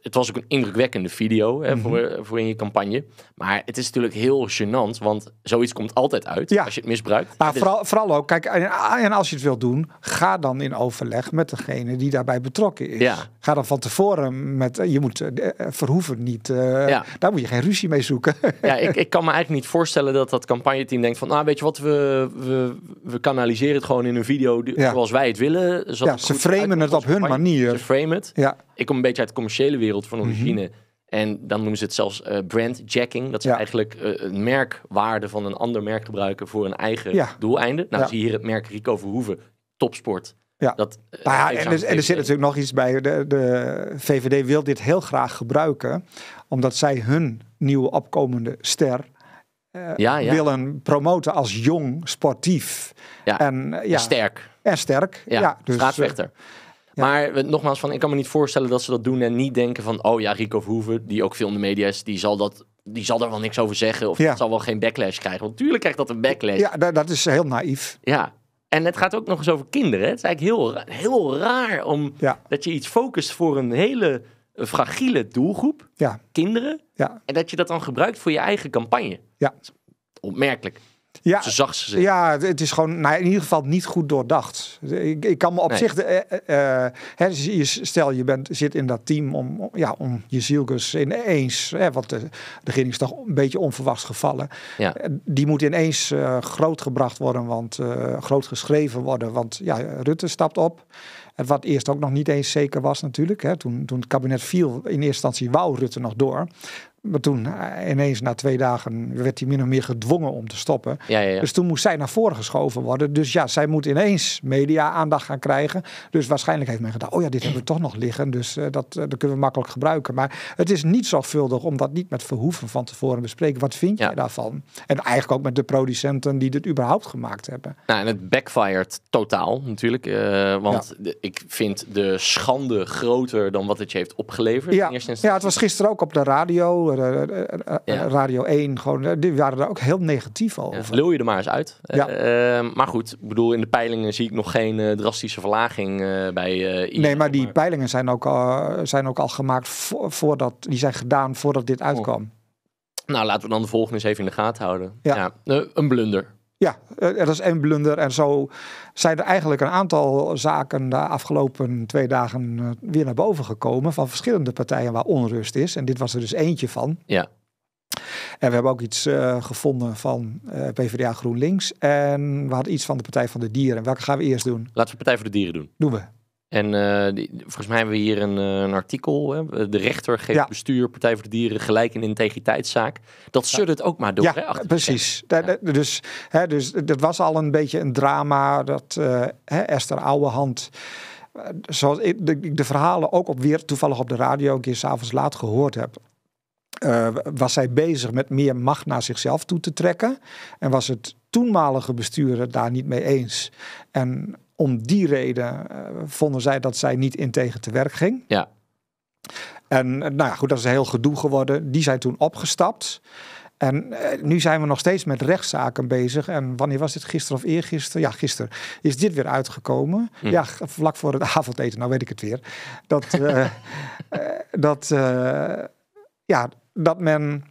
het was ook een indrukwekkende video hè, mhm. voor, voor in je campagne. Maar het is natuurlijk heel gênant, want zoiets komt altijd uit als je het misbruikt. Maar vooral, vooral ook, kijk, en, als je het wilt doen, ga dan in overleg met degene die daarbij betrokken is. Ga dan van tevoren met, eh, je moet eh, verhoeven niet, daar moet je geen ruzie mee zoeken. ja, ik, ik kan me eigenlijk niet voorstellen dat dat campagneteam denkt van, nou weet je wat, we, we, we kanaliseren het gewoon in een video zoals wij het willen. ze framen het op hun manier frame het. Ja. Ik kom een beetje uit de commerciële wereld van mhm. origine. En dan noemen ze het zelfs uh, eh, brandjacking. Dat ze eigenlijk uh, een merkwaarde van een ander merk gebruiken voor een eigen doeleinde. Nou, zie je hier het merk Rico Verhoeven, topsport. Dat, eh, nou ja, dus, en, er, zit natuurlijk nog iets bij. De, de, VVD wil dit heel graag gebruiken, omdat zij hun nieuwe opkomende ster uh, willen promoten als jong, sportief en, ja, sterk. En sterk, ja, dus, straatvechter. Maar nogmaals, van, ik kan me niet voorstellen dat ze dat doen en niet denken van... oh ja, Rico Verhoeven, die ook veel in de media is, die zal, dat, die zal daar wel niks over zeggen. Of zal wel geen backlash krijgen. Want tuurlijk krijgt dat een backlash. Ja, dat is heel naïef. Ja, en het gaat ook nog eens over kinderen. Het is eigenlijk heel, heel raar om, dat je iets focust voor een hele fragiele doelgroep. Ja. Kinderen. Ja. En dat je dat dan gebruikt voor je eigen campagne. Ja. Opmerkelijk ja, Ja, het is gewoon nou, in ieder geval niet goed doordacht. Ik, ik kan me op zich... Eh, eh, eh, hè, dus je, stel, je bent, zit in dat team om, ja, om je zielkus ineens... Hè, want de, de is toch een beetje onverwachts gevallen. Die moet ineens groot gebracht worden, want, groot geschreven worden. Want ja, Rutte stapt op. En wat eerst ook nog niet eens zeker was natuurlijk. Hè, toen, toen het kabinet viel, in eerste instantie wou Rutte nog door. Maar toen eh, ineens na twee dagen werd hij min of meer gedwongen om te stoppen. Ja, Dus toen moest zij naar voren geschoven worden. Dus ja, zij moet ineens media aandacht gaan krijgen. Dus waarschijnlijk heeft men gedacht, oh ja, dit hebben we toch nog liggen. Dus eh, eh, dat, kunnen we makkelijk gebruiken. Maar het is niet zorgvuldig om dat niet met Verhoeven van tevoren bespreken. Wat vind jij daarvan? En eigenlijk ook met de producenten die dit überhaupt gemaakt hebben. Nou, en het backfired totaal natuurlijk. want ik vind de schande groter dan wat het je heeft opgeleverd. Ja, ja het was gisteren ook op de radio eh, eh, eh, Radio 1, gewoon, die waren daar ook heel negatief over. lul je er maar eens uit. Ehm, maar goed, ik bedoel, in de peilingen zie ik nog geen drastische verlaging bij Nee, maar die peilingen zijn ook, al, zijn ook al gemaakt voordat, die zijn gedaan voordat dit oh. uitkwam. Nou, laten we dan de volgende eens even in de gaten houden. ja. een blunder. Ja, dat eh, is één blunder en zo zijn er eigenlijk een aantal zaken de afgelopen twee dagen eh, weer naar boven gekomen van verschillende partijen waar onrust is. En dit was er dus eentje van. Ja. En we hebben ook iets eh, gevonden van PvdA GroenLinks. En we hadden iets van de Partij van de Dieren. Welke gaan we eerst doen? Laten we Partij voor de Dieren doen. Doen we. En eh, volgens mij hebben we hier een, eh, een artikel. Hè? De rechter geeft bestuur, Partij voor de Dieren gelijk in integriteitszaak. Dat ja. het ook maar door. hè, precies. Ja. dus, hè, dus dat was al een beetje een drama. Dat eh, hè, Esther Ouwehand zoals ik de, verhalen ook op weer toevallig op de radio een keer s'avonds laat gehoord heb. was zij bezig met meer macht naar zichzelf toe te trekken. En was het toenmalige het daar niet mee eens. En om die reden eh, vonden zij dat zij niet integer te werk ging. Ja. En eh, nou ja, goed, dat is een heel gedoe geworden. Die zijn toen opgestapt. En eh, nu zijn we nog steeds met rechtszaken bezig. En wanneer was dit? Gisteren of eergisteren? Ja, gisteren. Is dit weer uitgekomen? Hm. Ja, vlak voor het avondeten. Nou weet ik het weer. Dat, dat, ja, dat men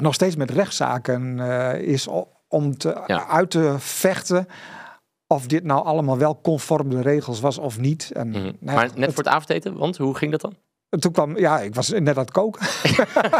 nog steeds met rechtszaken is om te, uit te vechten of dit nou allemaal wel conform de regels was of niet. En, mhm. nou maar net voor het avondeten, want hoe ging dat dan? toen kwam, ja, ik was net aan het koken.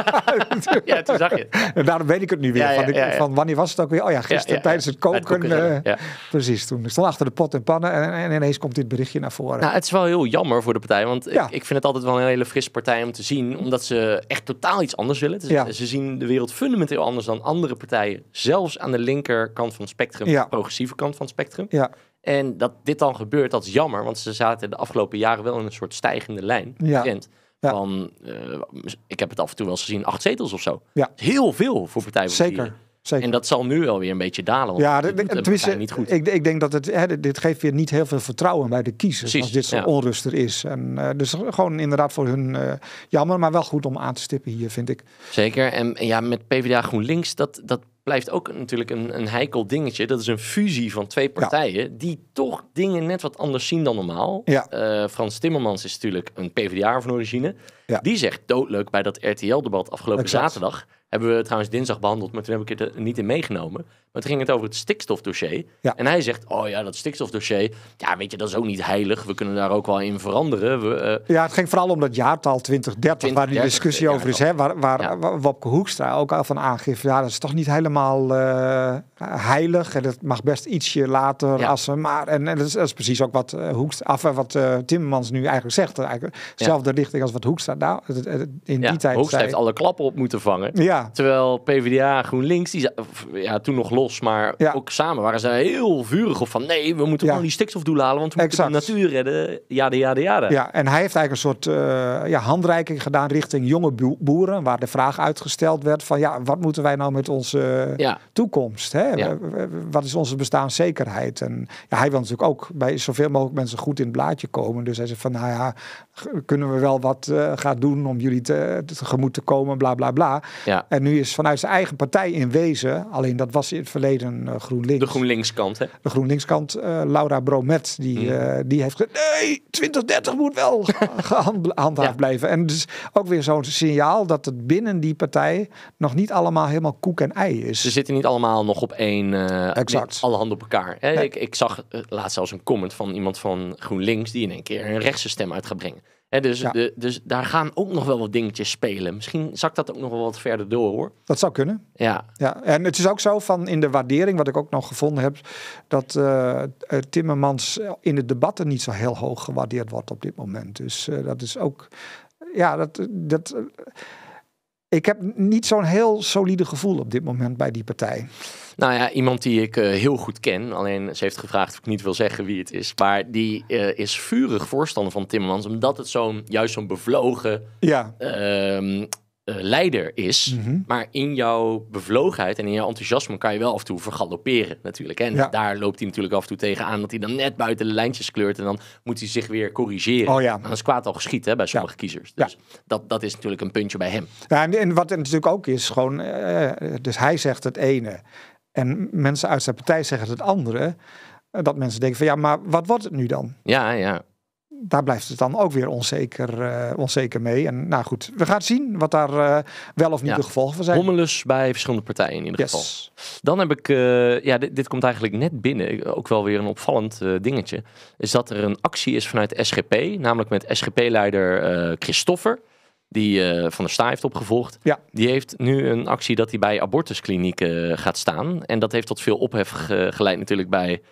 ja, toen zag je. En daarom weet ik het nu weer. van, van, wanneer was het ook weer? Oh ja, gisteren tijdens het koken. Eh, precies, toen ik stond achter de pot en pannen en, ineens komt dit berichtje naar voren. Nou, het is wel heel jammer voor de partij, want ik, ik, vind het altijd wel een hele frisse partij om te zien, omdat ze echt totaal iets anders willen. ze zien de wereld fundamenteel anders dan andere partijen, zelfs aan de linkerkant van het spectrum, de progressieve kant van het spectrum. Ja. En dat dit dan gebeurt, dat is jammer, want ze zaten de afgelopen jaren wel in een soort stijgende lijn. Ja. Van, eh, ik heb het af en toe wel eens gezien, acht zetels of zo. Ja. Heel veel voor partijen. Zeker. Zeker. En dat zal nu wel weer een beetje dalen. Ja, het de, niet goed. Ik, ik denk dat het, hè, dit geeft weer niet heel veel vertrouwen bij de kiezers als dit zo ja. onrustig is. En, eh, dus gewoon inderdaad voor hun eh, jammer, maar wel goed om aan te stippen hier, vind ik. Zeker. En ja, met PvdA GroenLinks, dat, dat blijft ook natuurlijk een, een heikel dingetje. Dat is een fusie van twee partijen die toch dingen net wat anders zien dan normaal. Eh, Frans Timmermans is natuurlijk een PvdA van origine. Die zegt doodleuk bij dat RTL-debat afgelopen zaterdag. Hebben we trouwens dinsdag behandeld, maar toen heb ik het er niet in meegenomen. Maar het ging het over het stikstofdossier. En hij zegt, oh ja, dat stikstofdossier, ja, weet je, dat is ook niet heilig. We kunnen daar ook wel in veranderen. We, eh, Ja, het ging vooral om dat jaartal 2030, waar die discussie over is. Hè, waar waar, Wopke Hoekstra ook al van aangifte ja, dat is toch niet helemaal eh, heilig. En dat mag best ietsje later ja. Maar, en, dat, is, precies ook wat, uh, Hoekstra, af, wat Timmermans nu eigenlijk zegt. Eigenlijk, Zelfde richting als wat Hoekstra nou, in die tijd Hoekstra heeft alle klappen op moeten vangen. Terwijl PvdA, GroenLinks, die, ja, toen nog los maar ook samen waren ze heel vurig op van nee, we moeten gewoon die stikstofdoelen halen, want we exact. moeten de natuur redden, ja de jade. Ja, en hij heeft eigenlijk een soort eh, ja, handreiking gedaan richting jonge boeren, waar de vraag uitgesteld werd van ja, wat moeten wij nou met onze ja. toekomst? Hè? Wat is onze bestaanszekerheid? En ja, hij wil natuurlijk ook bij zoveel mogelijk mensen goed in het blaadje komen. Dus hij zegt van nou ja, kunnen we wel wat eh, gaan doen om jullie te, tegemoet te komen, bla bla bla. En nu is vanuit zijn eigen partij in wezen, alleen dat was het verleden eh, GroenLinks. De GroenLinks-kant, hè? De GroenLinks-kant. Eh, Laura Bromet, die, hmm. eh, die heeft gezegd... Nee, 2030 moet wel gehandhaafd blijven. En dus ook weer zo'n signaal dat het binnen die partij... nog niet allemaal helemaal koek en ei is. Ze zitten niet allemaal nog op één... exact. Alle handen op elkaar. Hè? Ik, ik zag laatst zelfs een comment van iemand van GroenLinks... die in één keer een rechtse stem uit gaat brengen dus, de, dus daar gaan ook nog wel wat dingetjes spelen. Misschien zakt dat ook nog wel wat verder door hoor. Dat zou kunnen. Ja. ja. En het is ook zo van in de waardering, wat ik ook nog gevonden heb, dat uh, Timmermans in de debatten niet zo heel hoog gewaardeerd wordt op dit moment. Dus eh, dat is ook. Ja, dat. dat ik heb niet zo'n heel solide gevoel op dit moment bij die partij. Nou ja, iemand die ik eh, heel goed ken. Alleen ze heeft gevraagd of ik niet wil zeggen wie het is. Maar die eh, is vurig voorstander van Timmermans. Omdat het zo'n, juist zo'n bevlogen ja. Ehm, eh, leider is. Mhm. Maar in jouw bevlogenheid en in jouw enthousiasme kan je wel af en toe vergaloperen natuurlijk. En daar loopt hij natuurlijk af en toe tegenaan. Dat hij dan net buiten de lijntjes kleurt. En dan moet hij zich weer corrigeren. Oh, ja. En dan is kwaad al geschiet hè, bij sommige kiezers. Dus dat, dat is natuurlijk een puntje bij hem. Ja, en, wat er natuurlijk ook is, gewoon, dus hij zegt het ene en mensen uit zijn partij zeggen het andere, eh, dat mensen denken van ja, maar wat wordt het nu dan? Ja, ja. Daar blijft het dan ook weer onzeker, eh, onzeker mee. En nou goed, we gaan zien wat daar eh, wel of niet de gevolgen van zijn. Hommelus bij verschillende partijen in ieder yes. geval. Dan heb ik, ja, dit, dit, komt eigenlijk net binnen, ook wel weer een opvallend dingetje. Is dat er een actie is vanuit SGP, namelijk met SGP-leider Christoffer die eh, Van der Sta heeft opgevolgd, die heeft nu een actie dat hij bij abortusklinieken eh, gaat staan. En dat heeft tot veel ophef geleid natuurlijk bij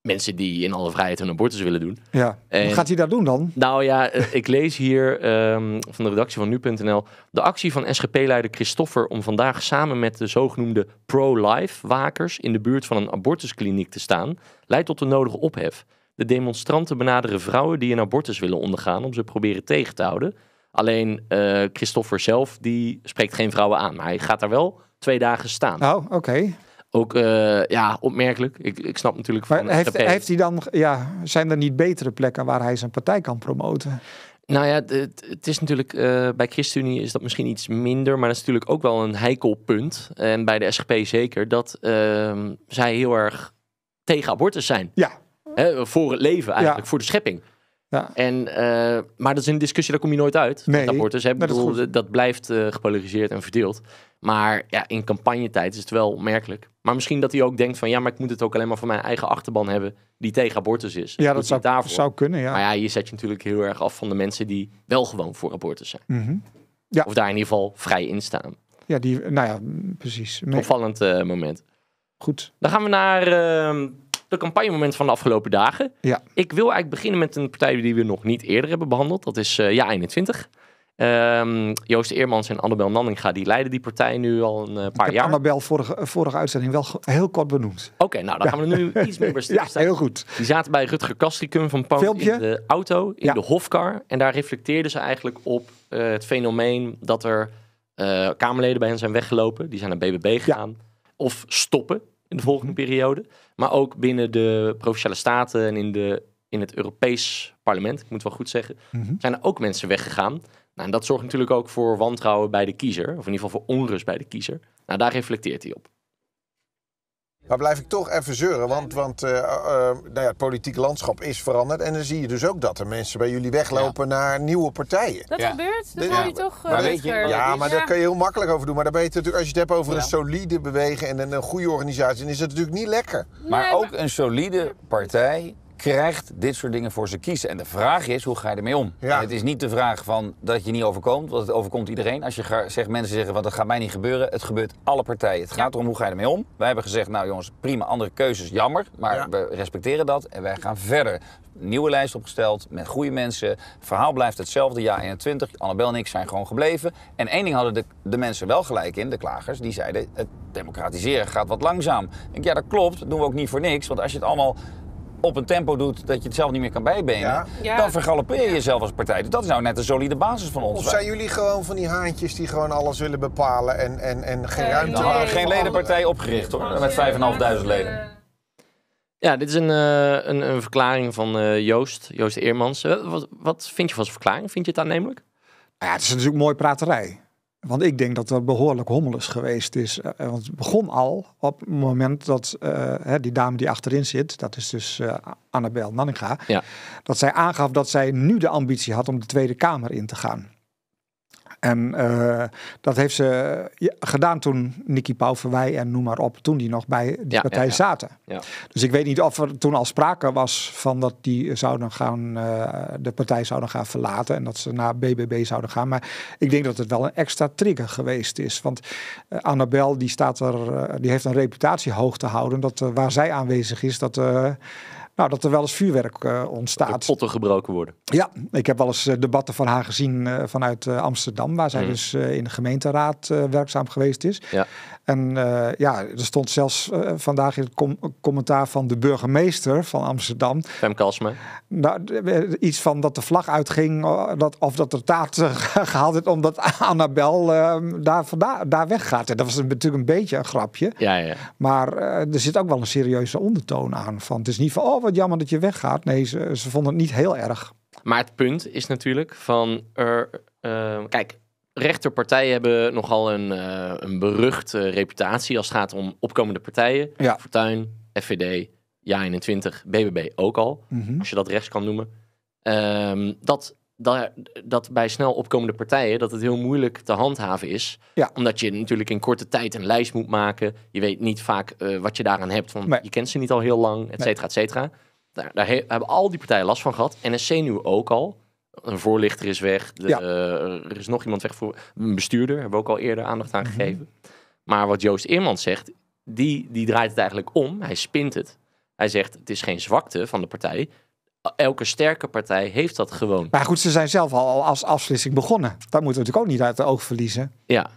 mensen die in alle vrijheid hun abortus willen doen. Ja. En, Wat gaat hij daar doen dan? Nou ja, eh, ik lees hier ehm, van de redactie van nu.nl. De actie van SGP-leider Christoffer om vandaag samen met de zogenoemde pro-life wakers in de buurt van een abortuskliniek te staan, leidt tot de nodige ophef. De demonstranten benaderen vrouwen die een abortus willen ondergaan om ze proberen tegen te houden. Alleen uh, eh, Christoffer zelf, die spreekt geen vrouwen aan. Maar hij gaat daar wel twee dagen staan. Oh, oké. Ook, eh, ja, opmerkelijk. Ik, ik snap natuurlijk maar van... Heeft, heeft hij dan, ja, zijn er niet betere plekken waar hij zijn partij kan promoten? Nou ja, het, is natuurlijk uh, bij ChristenUnie is dat misschien iets minder, maar dat is natuurlijk ook wel een heikel punt. En bij de SGP zeker, dat ehm, zij heel erg tegen abortus zijn. Ja. Hè, voor het leven eigenlijk, voor de schepping. Ja. En, eh, maar dat is een discussie, daar kom je nooit uit. Nee. abortus. bedoel, dat, blijft eh, gepolariseerd en verdeeld. Maar ja, in campagnetijd is het wel merkelijk. Maar misschien dat hij ook denkt van... ja, maar ik moet het ook alleen maar van mijn eigen achterban hebben... die tegen abortus is. Ja, dat zou, zou kunnen, ja. Maar ja, je zet je natuurlijk heel erg af van de mensen... die wel gewoon voor abortus zijn. Mhm. ja. Of daar in ieder geval vrij in staan. Ja, die, nou ja, precies. Opvallend eh, moment. Goed. Dan gaan we naar ehm, de campagnemoment van de afgelopen dagen. Ja. Ik wil eigenlijk beginnen met een partij die we nog niet eerder hebben behandeld. Dat is eh, Ja 21. Ehm, Joost Eermans en Annabel Nanninga, die leiden die partij nu al een uh, paar ik heb jaar. Annabel vorige, eh, vorige uitzending wel heel kort benoemd. Oké, nou dan gaan we nu iets meer bestaan. ja, heel goed. Die zaten bij Rutger Kastricum van Pauw in de auto, in de hofkar. En daar reflecteerden ze eigenlijk op het fenomeen dat er Kamerleden bij hen zijn weggelopen. Die zijn naar BBB gegaan. Of stoppen in de volgende mhm. periode. Maar ook binnen de provinciale staten en in, de, in het Europees parlement, ik moet wel goed zeggen, mhm. zijn er ook mensen weggegaan. Nou, en dat zorgt natuurlijk ook voor wantrouwen bij de kiezer, of in ieder geval voor onrust bij de kiezer. Nou, daar reflecteert hij op. Maar blijf ik toch even zeuren, want, want eh, eh, eh, nou ja, het politieke landschap is veranderd. En dan zie je dus ook dat er mensen bij jullie weglopen naar nieuwe partijen. Dat gebeurt, dat ja. je toch... Uh, weet je, ja, maar daar kun je heel makkelijk over doen. Maar dan ben je natuurlijk, als je het hebt over een solide bewegen en een, goede organisatie... dan is dat natuurlijk niet lekker. maar... ook een solide partij krijgt dit soort dingen voor ze kiezen. En de vraag is, hoe ga je ermee om? Het is niet de vraag van dat je niet overkomt, want het overkomt iedereen. Als je zegt, mensen zeggen, want dat gaat mij niet gebeuren. Het gebeurt alle partijen. Het gaat erom, hoe ga je ermee om? Wij hebben gezegd, nou jongens, prima, andere keuzes, jammer. Maar we respecteren dat en wij gaan verder. Nieuwe lijst opgesteld, met goede mensen. Het verhaal blijft hetzelfde, jaar 21. Annabel en ik zijn gewoon gebleven. En één ding hadden de, de mensen wel gelijk in, de klagers. Die zeiden, het democratiseren gaat wat langzaam. Ik denk, ja, dat klopt. Dat doen we ook niet voor niks. Want als je het allemaal op een tempo doet dat je het zelf niet meer kan bijbenen, dan vergalopeer je jezelf als partij. Dus dat is nou net een solide basis van ons. Of zijn jullie gewoon van die haantjes die gewoon alles willen bepalen en, en, en geen ruimte nou, hebben? Nou, geen ledenpartij opgericht hoor, met 5.500 eh, leden. Eh, ja, dit is een, eh, een, verklaring van Joost, Joost Eermans. wat, wat vind je van zijn verklaring? Vind je het aannemelijk? Nou ja, het is natuurlijk mooi praterij. Want ik denk dat dat behoorlijk hommeles geweest is. Eh, eh, want het begon al op het moment dat eh, die dame die achterin zit, dat is dus Annabel Nanninga, ja. dat zij aangaf dat zij nu de ambitie had om de Tweede Kamer in te gaan. En eh, dat heeft ze gedaan toen Nicky Pauverwij en noem maar op, toen die nog bij die partij ja. zaten. Dus ik weet niet of er toen al sprake was van dat die zouden gaan, eh, de partij zouden gaan verlaten en dat ze naar BBB zouden gaan. Maar ik denk dat het wel een extra trigger geweest is. Want eh, Annabel die staat er, die heeft een reputatie hoog te houden dat waar zij aanwezig is, dat nou, dat er wel eens vuurwerk eh, ontstaat. Dat potten gebroken worden. Ja, ik heb wel eens eh, debatten van haar gezien eh, vanuit Amsterdam, waar zij mm. dus in de gemeenteraad werkzaam geweest is. Ja. En eh, ja, er stond zelfs eh, vandaag in het commentaar van de burgemeester van Amsterdam. Femke Kalsman. Nou, eh, iets van dat de vlag uitging dat, of dat de taart gehaald is omdat Annabel ehm, daar, daar, daar weggaat. En dat was natuurlijk een beetje een grapje. Ja, ja. Maar er zit ook wel een serieuze ondertoon aan. Van, het is niet van, oh wat jammer dat je weggaat. Nee, ze, vonden het niet heel erg. Maar het punt is natuurlijk van, er, kijk, rechterpartijen hebben nogal een, eh, een beruchte reputatie als het gaat om opkomende partijen. Fortuin, FVD, Ja21, BBB ook al, mhm. als je dat rechts kan noemen. Ehm, dat, dat, dat, bij snel opkomende partijen dat het heel moeilijk te handhaven is. Omdat je natuurlijk in korte tijd een lijst moet maken. Je weet niet vaak eh, wat je daaraan hebt, want je kent ze niet al heel lang, et cetera, et cetera. Daar, daar, hebben al die partijen last van gehad. NSC nu ook al. Een voorlichter is weg. Eh, er is nog iemand weg voor een bestuurder. Hebben we ook al eerder aandacht aan mhm. gegeven. Maar wat Joost Eermans zegt, die, die draait het eigenlijk om. Hij spint het. Hij zegt, het is geen zwakte van de partij elke sterke partij heeft dat gewoon. Maar goed, ze zijn zelf al als afslissing begonnen. Dat moeten we natuurlijk ook niet uit de oog verliezen. Ja,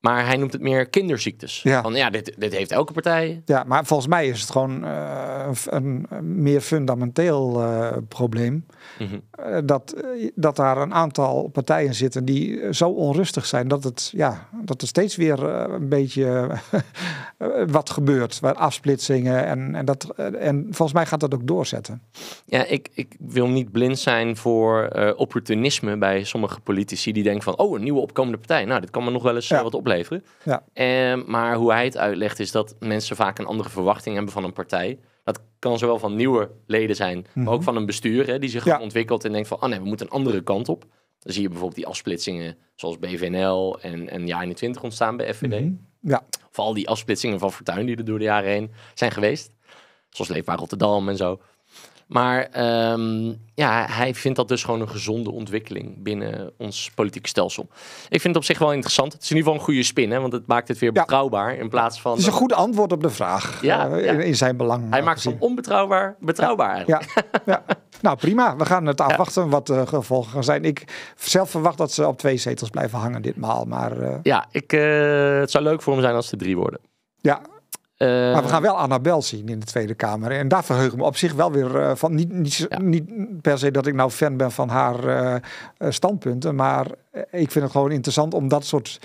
maar hij noemt het meer kinderziektes. Ja. Van ja, dit, dit heeft elke partij. Ja, maar volgens mij is het gewoon eh, een, meer fundamenteel eh, probleem. Mhm. Eh, dat, dat daar een aantal partijen zitten die zo onrustig zijn dat, het, ja, dat er steeds weer een beetje wat gebeurt. Waar afsplitsingen en, en, dat, en volgens mij gaat dat ook doorzetten. Ja, ik, ik wil niet blind zijn voor opportunisme bij sommige politici die denken van oh, een nieuwe opkomende partij. Nou, dit kan me nog wel eens wat op opleveren. Ja. En, ehm, maar hoe hij het uitlegt is dat mensen vaak een andere verwachting hebben van een partij. Dat kan zowel van nieuwe leden zijn, maar mhm. ook van een bestuur hè, die zich ontwikkelt en denkt van, oh nee, we moeten een andere kant op. Dan zie je bijvoorbeeld die afsplitsingen zoals BVNL en, en jaar 20 ontstaan bij FVD. Mhm. ja. Of al die afsplitsingen van Fortuin die er door de jaren heen zijn geweest. Zoals Leefbaar Rotterdam en zo. Maar ehm, ja, hij vindt dat dus gewoon een gezonde ontwikkeling binnen ons politieke stelsel. Ik vind het op zich wel interessant. Het is in ieder geval een goede spin, hè, want het maakt het weer betrouwbaar in plaats van. Het is een goed antwoord op de vraag ja, eh, In, zijn belang. Hij maakt het onbetrouwbaar betrouwbaar Ja, Nou prima, we gaan het afwachten wat de gevolgen gaan zijn. Ik zelf verwacht dat ze op twee zetels blijven hangen ditmaal. Maar, eh, Ja, ik, eh, het zou leuk voor hem zijn als ze drie worden. Ja, eh, maar we gaan wel Annabel zien in de Tweede Kamer. En daar verheug ik me op zich wel weer eh, van. Niet, niet, niet, per se dat ik nou fan ben van haar eh, standpunten. Maar ik vind het gewoon interessant om dat soort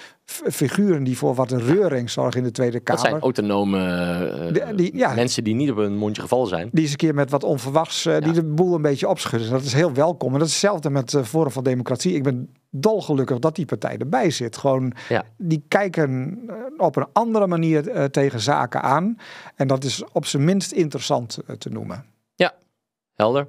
figuren die voor wat een reuring zorgen in de Tweede Kamer. Dat zijn autonome ja, mensen die niet op hun mondje gevallen zijn. Die eens een keer met wat onverwachts die de boel een beetje opschudden. Dat is heel welkom. En dat is hetzelfde met Forum van Democratie. Ik ben dolgelukkig dat die partij erbij zit. Gewoon, die kijken eh, op een andere manier eh, tegen zaken aan. En dat is op zijn minst interessant eh, te noemen. Ja, helder.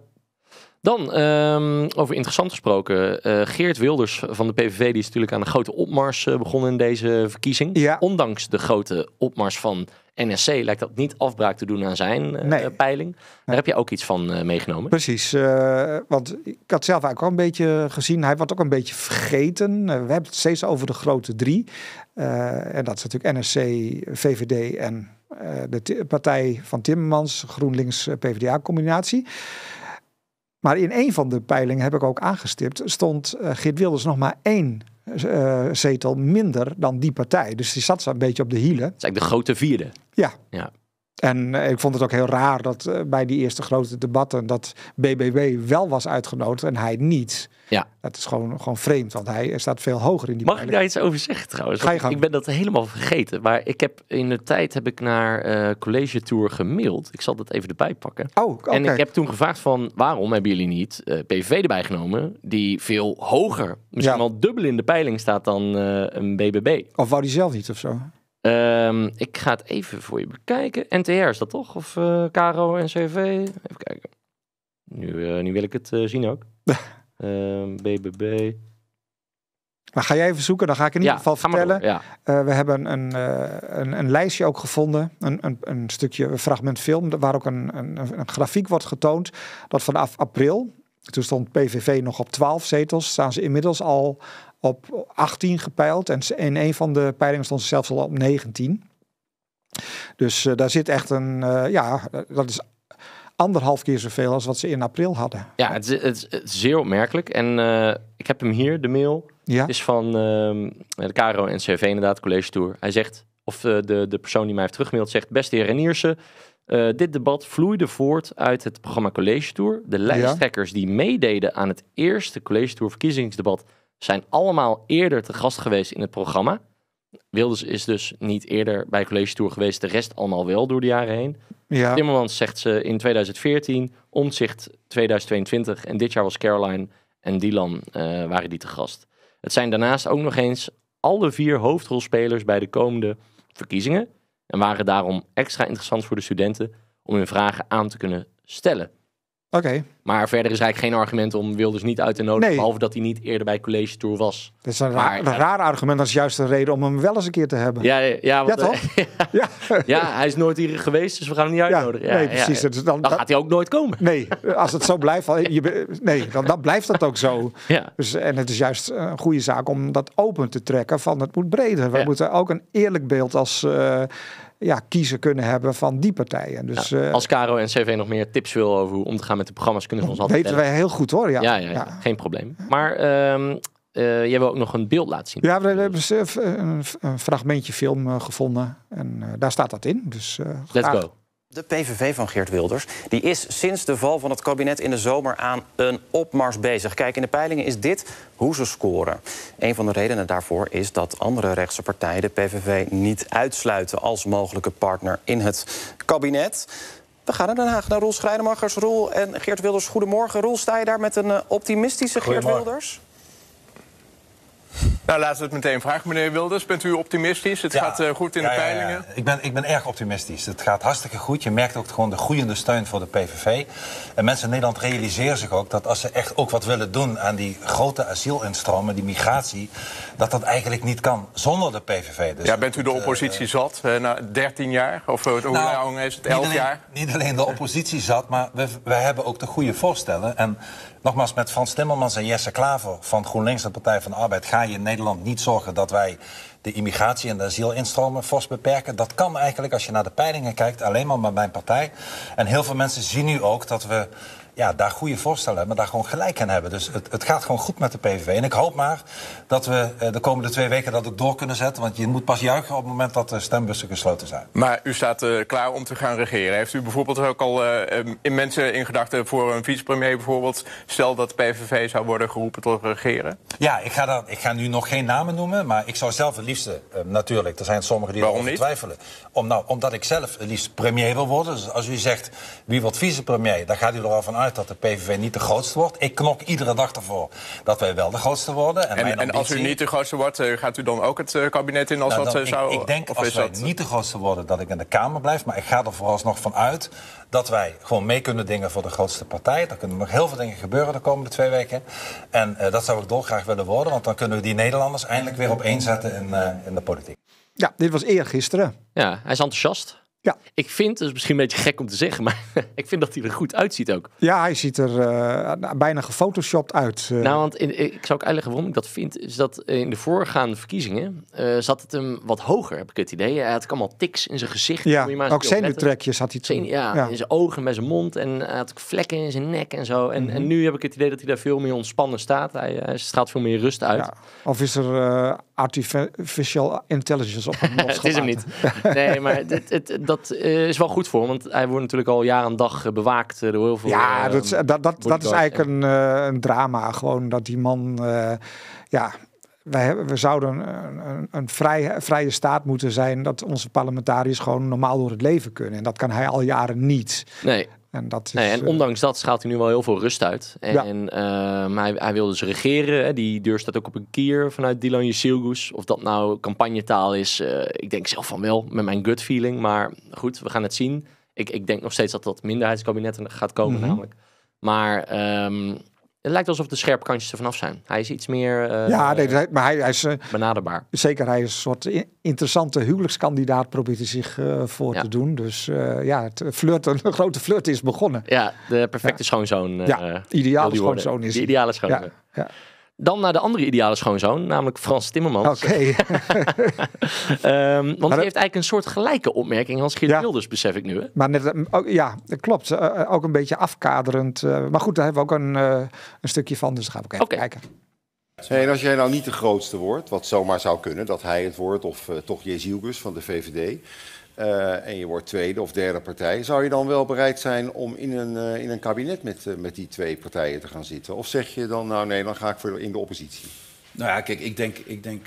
Dan, ehm, over interessant gesproken, eh, Geert Wilders van de PVV, die is natuurlijk aan de grote opmars eh, begonnen in deze verkiezing. Ja. Ondanks de grote opmars van NSC lijkt dat niet afbraak te doen aan zijn eh, peiling. Daar nee. heb je ook iets van meegenomen. Precies, want ik had zelf eigenlijk al een beetje gezien, hij wordt ook een beetje vergeten. we hebben het steeds over de grote drie. en dat is natuurlijk NSC, VVD en de partij van Timmermans, GroenLinks-PVDA-combinatie. Maar in een van de peilingen heb ik ook aangestipt, stond uh, Geert Wilders nog maar één eh, zetel minder dan die partij. Dus die zat een beetje op de hielen. Het is eigenlijk de grote vierde. Ja. ja. En eh, ik vond het ook heel raar dat eh, bij die eerste grote debatten dat BBB wel was uitgenodigd en hij niet. Ja. Dat is gewoon, gewoon vreemd, want hij staat veel hoger in die Mag ik daar iets over zeggen trouwens? Ga je gang. Ik ben dat helemaal vergeten, maar ik heb in de tijd heb ik naar uh, College Tour gemaild. Ik zal dat even erbij pakken. Oh, En ik heb toen gevraagd van waarom hebben jullie niet uh, PVV erbij genomen die veel hoger, misschien wel dubbel in de peiling staat dan een BBB. Of wou die zelf niet of zo? Ehm, ik ga het even voor je bekijken. NTR is dat toch? Of uh, eh, Caro NCV? Even kijken. Nu, eh, nu wil ik het eh, zien ook. BBB. Ehm, maar ga jij even zoeken, dan ga ik in ieder geval vertellen. we hebben een, een, een, lijstje ook gevonden, een, een, een stukje fragment film, waar ook een, een, grafiek wordt getoond, dat vanaf april toen stond PVV nog op 12 zetels, staan ze inmiddels al op 18 gepeild. En in een van de peilingen stond ze zelfs al op 19. Dus eh, daar zit echt een, eh, ja, dat is anderhalf keer zoveel als wat ze in april hadden. Ja, het is, het zeer opmerkelijk. En eh, ik heb hem hier, de mail. is van ehm, de Caro en CV inderdaad, College Tour. Hij zegt, of de, de persoon die mij heeft teruggemaild zegt, beste heer Reniersen... Eh, dit debat vloeide voort uit het programma College Tour. De lijsttrekkers die meededen aan het eerste College Tour verkiezingsdebat zijn allemaal eerder te gast geweest in het programma. Wilders is dus niet eerder bij College Tour geweest, de rest allemaal wel door de jaren heen. Ja. Timmermans zegt ze in 2014, Omzicht 2022 en dit jaar was Caroline en Dylan eh, waren die te gast. Het zijn daarnaast ook nog eens alle vier hoofdrolspelers bij de komende verkiezingen en waren daarom extra interessant voor de studenten om hun vragen aan te kunnen stellen. Okay. Maar verder is eigenlijk geen argument om Wilders niet uit te nodigen, behalve dat hij niet eerder bij College Tour was. Dat is een, eh, raar argument, als juist de reden om hem wel eens een keer te hebben. Ja, ja, ja, ja toch? Eh, ja. hij is nooit hier geweest, dus we gaan hem niet uitnodigen. nee, precies. Dus dan, dan gaat hij ook nooit komen. Nee, als het zo blijft, je, nee, dan, blijft dat ook zo. Dus, en het is juist een goede zaak om dat open te trekken van het moet breder. We moeten ook een eerlijk beeld als... Eh, ja, kiezen kunnen hebben van die partijen. Dus, eh, als Caro en CV nog meer tips wil over hoe om te gaan met de programma's, kunnen we ons altijd weten wij heel goed hoor. Ja, ja, geen probleem. Maar um, jij wil ook nog een beeld laten zien. Ja, we hebben dus, eh, een, fragmentje film gevonden en daar staat dat in. Dus, Let's go. De PVV van Geert Wilders die is sinds de val van het kabinet in de zomer aan een opmars bezig. Kijk, in de peilingen is dit hoe ze scoren. Een van de redenen daarvoor is dat andere rechtse partijen de PVV niet uitsluiten als mogelijke partner in het kabinet. We gaan naar Den Haag, naar Roel Schrijnemachers. Roel en Geert Wilders, goedemorgen. Roel, sta je daar met een eh, optimistische Geert Wilders? Nou, laten we het meteen vragen. Meneer Wilders, bent u optimistisch? Het gaat eh, goed in de peilingen? Ja, ik, ben, ik ben erg optimistisch. Het gaat hartstikke goed. Je merkt ook gewoon de groeiende steun voor de PVV. En mensen in Nederland realiseren zich ook dat als ze echt ook wat willen doen aan die grote asielinstromen, die migratie, dat dat eigenlijk niet kan zonder de PVV. Dus ja, bent u de eh, oppositie zat eh, na 13 jaar? Of hoe nou, lang is het? 11 jaar? Niet alleen de oppositie zat, maar we, we hebben ook de goede voorstellen. En Nogmaals, met Frans Timmermans en Jesse Klaver van GroenLinks, de Partij van de Arbeid, ga je in Nederland niet zorgen dat wij de immigratie en de asielinstromen fors beperken. Dat kan eigenlijk, als je naar de peilingen kijkt, alleen maar met mijn partij. En heel veel mensen zien nu ook dat we ja, daar goede voorstellen hebben, maar daar gewoon gelijk aan hebben. Dus het, het gaat gewoon goed met de PVV. En ik hoop maar dat we eh, de komende twee weken dat ook door kunnen zetten. Want je moet pas juichen op het moment dat de stembussen gesloten zijn. Maar u staat eh, klaar om te gaan regeren. Heeft u bijvoorbeeld ook al eh, ehm, in mensen in gedachten voor een vicepremier bijvoorbeeld? Stel dat de PVV zou worden geroepen tot regeren? Ja, ik ga, dat, ik ga nu nog geen namen noemen. Maar ik zou zelf het liefste, ehm, natuurlijk, er zijn sommigen die erover twijfelen. Om, nou, omdat ik zelf het liefst premier wil worden. Dus als u zegt wie wordt vicepremier, dan gaat u er al van uit dat de PVV niet de grootste wordt. Ik knok iedere dag ervoor dat wij wel de grootste worden. En, en, als u niet de grootste wordt, eh, gaat u dan ook het eh, kabinet in als nou, eh, zou... Ik, denk of als wij dat... niet de grootste worden dat ik in de Kamer blijf. Maar ik ga er vooralsnog van uit dat wij gewoon mee kunnen dingen voor de grootste partij. Er kunnen nog heel veel dingen gebeuren de komende twee weken. En dat zou ik dolgraag willen worden. Want dan kunnen we die Nederlanders eindelijk weer opeenzetten in, uh, in de politiek. Ja, dit was eergisteren. Ja, hij is enthousiast. Ja. Ik vind, dat is misschien een beetje gek om te zeggen, maar ik vind dat hij er goed uitziet ook. Ja, hij ziet er eh, nou, bijna gefotoshopt uit. Eh. Nou, want in, ik zou ook uitleggen waarom ik dat vind, is dat in de voorgaande verkiezingen eh, zat het hem wat hoger, heb ik het idee. Hij had allemaal tics in zijn gezicht. Ja, je maar ook zenuwtrekjes had hij toen. ja, in zijn ogen, met zijn mond en hij had ook vlekken in zijn nek en zo. En, mhm. en nu heb ik het idee dat hij daar veel meer ontspannen staat. Hij, hij straalt veel meer rust uit. Ja. Of is er artificial intelligence op hem Het is hem niet. Nee, maar dit, het, dat eh, is wel goed voor hem, want hij wordt natuurlijk al jaar en dag eh, bewaakt eh, door heel veel... Ja, dat, is, dat, dat, is eigenlijk een, een, drama gewoon, dat die man... ja, wij hebben, we zouden een, een, een vrije staat moeten zijn dat onze parlementariërs gewoon normaal door het leven kunnen. En dat kan hij al jaren niet. Nee. En, dat nee, en eh, ondanks dat schaalt hij nu wel heel veel rust uit. En, ehm, hij, wil dus regeren. Hè. Die deur staat ook op een kier vanuit Dilan Yesilgus. Of dat nou campagnetaal is, eh, ik denk zelf van wel, met mijn gut feeling. Maar goed, we gaan het zien. Ik, ik denk nog steeds dat dat minderheidskabinet gaat komen mhm. namelijk. Maar ehm, het lijkt alsof de scherpkantjes er vanaf zijn. Hij is iets meer. Eh, ja, nee, maar hij, hij is. Eh, benaderbaar. Zeker, hij is een soort interessante huwelijkskandidaat, probeert hij zich eh, voor te doen. Dus ja, het flirten, een grote flirt is begonnen. Ja, de perfecte schoonzoon. ja, ideale schoonzoon is. De ideale schoonzoon. Ja. Dan naar de andere ideale schoonzoon, namelijk Frans Timmermans. Oké. Ehm, want hij heeft eigenlijk een soort gelijke opmerking als Geert Wilders, besef ik nu. Maar eh, ja, dat klopt. Eh, eh, ook een beetje afkaderend. maar goed, daar hebben we ook een, een stukje van, dus daar gaan we even kijken. Oké. en als jij nou niet de grootste wordt, wat zomaar zou kunnen, dat hij het wordt, of toch Jezielgus van de VVD eh, en je wordt tweede of derde partij, zou je dan wel bereid zijn om in een, eh, in een kabinet met, eh, met die twee partijen te gaan zitten? Of zeg je dan, nou nee, dan ga ik voor in de oppositie? Nou ja, kijk, ik denk, ik denk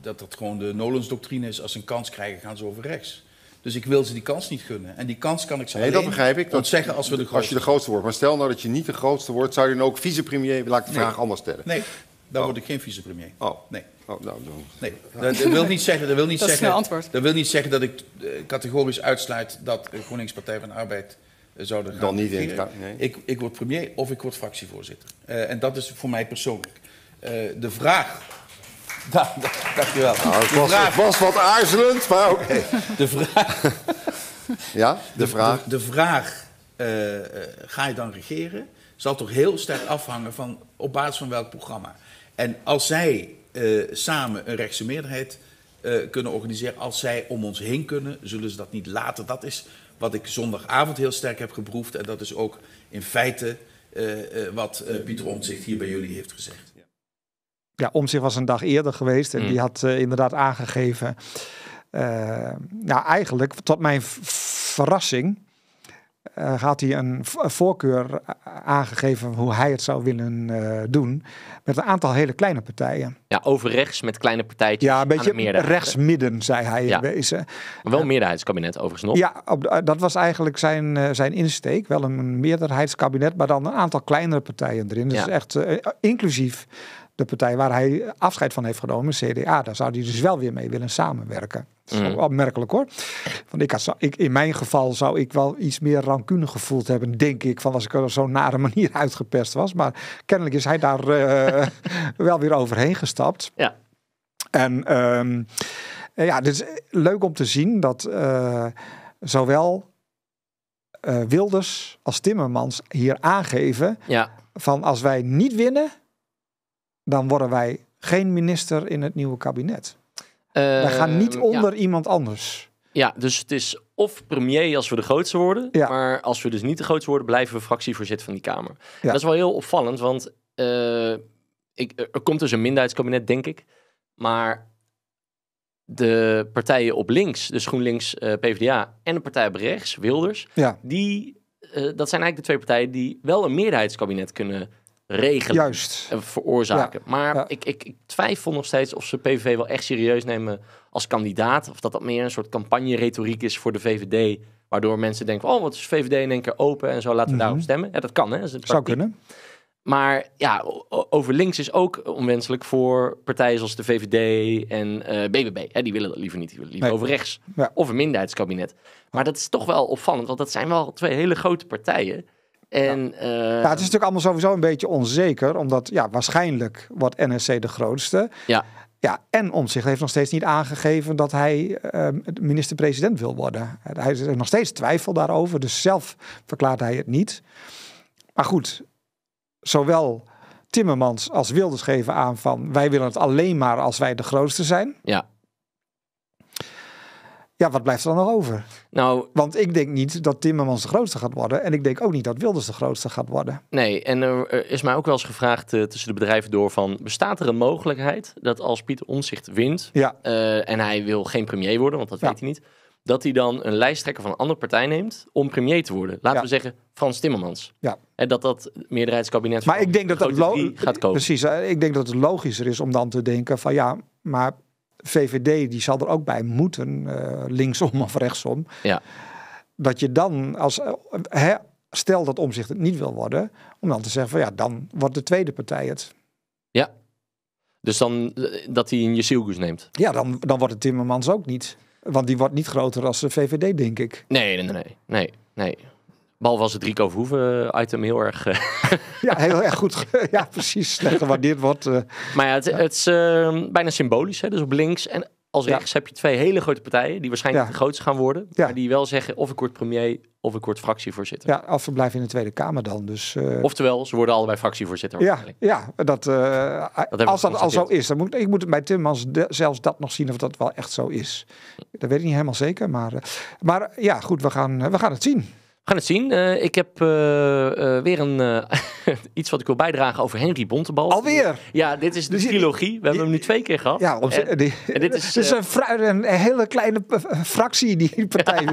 dat dat gewoon de Nolens-doctrine is. Als ze een kans krijgen, gaan ze over rechts. Dus ik wil ze die kans niet gunnen. En die kans kan ik ze nee, dat begrijp ik. Dat, zeggen als we de grootste Als je de grootste wordt. Maar stel nou dat je niet de grootste wordt, zou je dan ook vicepremier... Laat ik de vraag anders stellen. Nee, dan oh. word ik geen vicepremier. Oh. Nee. Oh, nou, Nee, dat, wil niet zeggen, dat, wil niet dat zeggen, antwoord. Dat wil niet zeggen dat ik eh, categorisch uitsluit dat uh, GroenLinks Partij van de Arbeid eh, zouden gaan. Dan niet in ik, ik word premier of ik word fractievoorzitter. Eh, en dat is voor mij persoonlijk. de vraag. Da, da, dankjewel. Nou, het, was, vraag... was wat aarzelend, maar oké. De vraag. ja, de, vraag. De, de vraag: ga je dan regeren? Zal toch heel sterk afhangen van op basis van welk programma. En als zij eh, samen een rechtse meerderheid eh, kunnen organiseren. Als zij om ons heen kunnen, zullen ze dat niet laten. Dat is wat ik zondagavond heel sterk heb geproefd. En dat is ook in feite eh, wat Pieter Omtzigt hier bij jullie heeft gezegd. Ja, Omtzigt was een dag eerder geweest en mm. die had inderdaad aangegeven... nou, eigenlijk tot mijn verrassing uh, had hij een voorkeur aangegeven hoe hij het zou willen eh, doen. Met een aantal hele kleine partijen. Ja, overrechts met kleine partijtjes. Ja, een beetje rechtsmidden zei hij ja. wel een meerderheidskabinet overigens nog. Ja, op, dat was eigenlijk zijn, eh, zijn insteek. Wel een meerderheidskabinet, maar dan een aantal kleinere partijen erin. Dus echt inclusief de partij waar hij afscheid van heeft genomen, CDA, daar zou hij dus wel weer mee willen samenwerken. Dat is mm. opmerkelijk hoor. Want ik had, ik, in mijn geval zou ik wel iets meer rancune gevoeld hebben, denk ik, van als ik er zo'n nare manier uitgepest was. Maar kennelijk is hij daar eh, wel weer overheen gestapt. Ja. En ehm, ja, het is dus, eh, leuk om te zien dat eh, zowel Wilders als Timmermans hier aangeven ja. van als wij niet winnen, dan worden wij geen minister in het nieuwe kabinet. wij gaan niet ehm, onder iemand anders. Ja, dus het is of premier als we de grootste worden. Maar als we dus niet de grootste worden, blijven we fractievoorzitter van die Kamer. Dat is wel heel opvallend, want uh, ik, er komt dus een minderheidskabinet, denk ik. Maar de partijen op links, dus GroenLinks, eh, PvdA en de partij op rechts, Wilders, die, eh, dat zijn eigenlijk de twee partijen die wel een meerderheidskabinet kunnen regelen Juist. en veroorzaken. maar Ik, ik, ik, twijfel nog steeds of ze PVV wel echt serieus nemen als kandidaat. Of dat dat meer een soort campagne-retoriek is voor de VVD. Waardoor mensen denken, oh, wat is VVD in één keer open en zo, laten we mm daarop stemmen. Ja, dat kan, hè? Dat Zou kunnen. Maar ja, over links is ook onwenselijk voor partijen zoals de VVD en uh, eh, BBB. Hè, die willen dat liever niet, die willen liever over rechts. Of een minderheidskabinet. Maar dat is toch wel opvallend, want dat zijn wel twee hele grote partijen en, ja. ja. Eh, nou, het is natuurlijk allemaal sowieso een beetje onzeker, omdat ja, waarschijnlijk wordt NSC de grootste. Ja. Ja, en Omtzigt heeft nog steeds niet aangegeven dat hij uh, minister-president wil worden. Hij heeft nog steeds twijfel daarover, dus zelf verklaart hij het niet. Maar goed, zowel Timmermans als Wilders geven aan van wij willen het alleen maar als wij de grootste zijn. Ja ja, wat blijft er dan nog over? Nou, Want ik denk niet dat Timmermans de grootste gaat worden. En ik denk ook niet dat Wilders de grootste gaat worden. Nee, en er is mij ook wel eens gevraagd eh, tussen de bedrijven door van... bestaat er een mogelijkheid dat als Pieter Onzicht wint... Eh, en hij wil geen premier worden, want dat weet hij niet... dat hij dan een lijsttrekker van een andere partij neemt om premier te worden? Laten we zeggen Frans Timmermans. Ja. En dat dat meerderheidskabinet maar ik denk dat dat gaat komen. Precies, ik denk dat het logischer is om dan te denken van ja, maar VVD die zal er ook bij moeten, eh, linksom of rechtsom. Ja. Dat je dan als. Hè, stel dat omzicht het niet wil worden, om dan te zeggen van ja, dan wordt de tweede partij het. Ja. Dus dan eh, dat hij je Jezielgus neemt. Ja, dan, dan wordt het Timmermans ook niet. Want die wordt niet groter als de VVD, denk ik. Nee, nee, nee. nee, nee. Bal was het Rico Verhoeven eh, item heel erg... Eh, ja, heel erg goed. ja, precies. Gewaardeerd wordt. Eh. Maar ja, het, het is ehm, bijna symbolisch. Hè? Dus op links en als rechts heb je twee hele grote partijen die waarschijnlijk ja. de grootste gaan worden, ja. die wel zeggen of ik word premier of ik word fractievoorzitter. Ja, of blijven in de Tweede Kamer dan. Dus, Oftewel, ze worden allebei fractievoorzitter. Ja, ja dat, als dat al zo is, dan moet ik moet bij Timmans zelfs dat nog zien of dat wel echt zo is. Dat weet ik niet helemaal zeker, maar, maar ja, goed, we gaan, we gaan het zien. We gaan het zien. Eh, ik heb eh, eh, weer een, iets wat ik wil bijdragen over Henry Bontebal. Alweer? Ja, dit is de dus trilogie. We hebben hem nu twee keer gehad. Ja, en dit is, een, een, hele kleine fractie, die partij.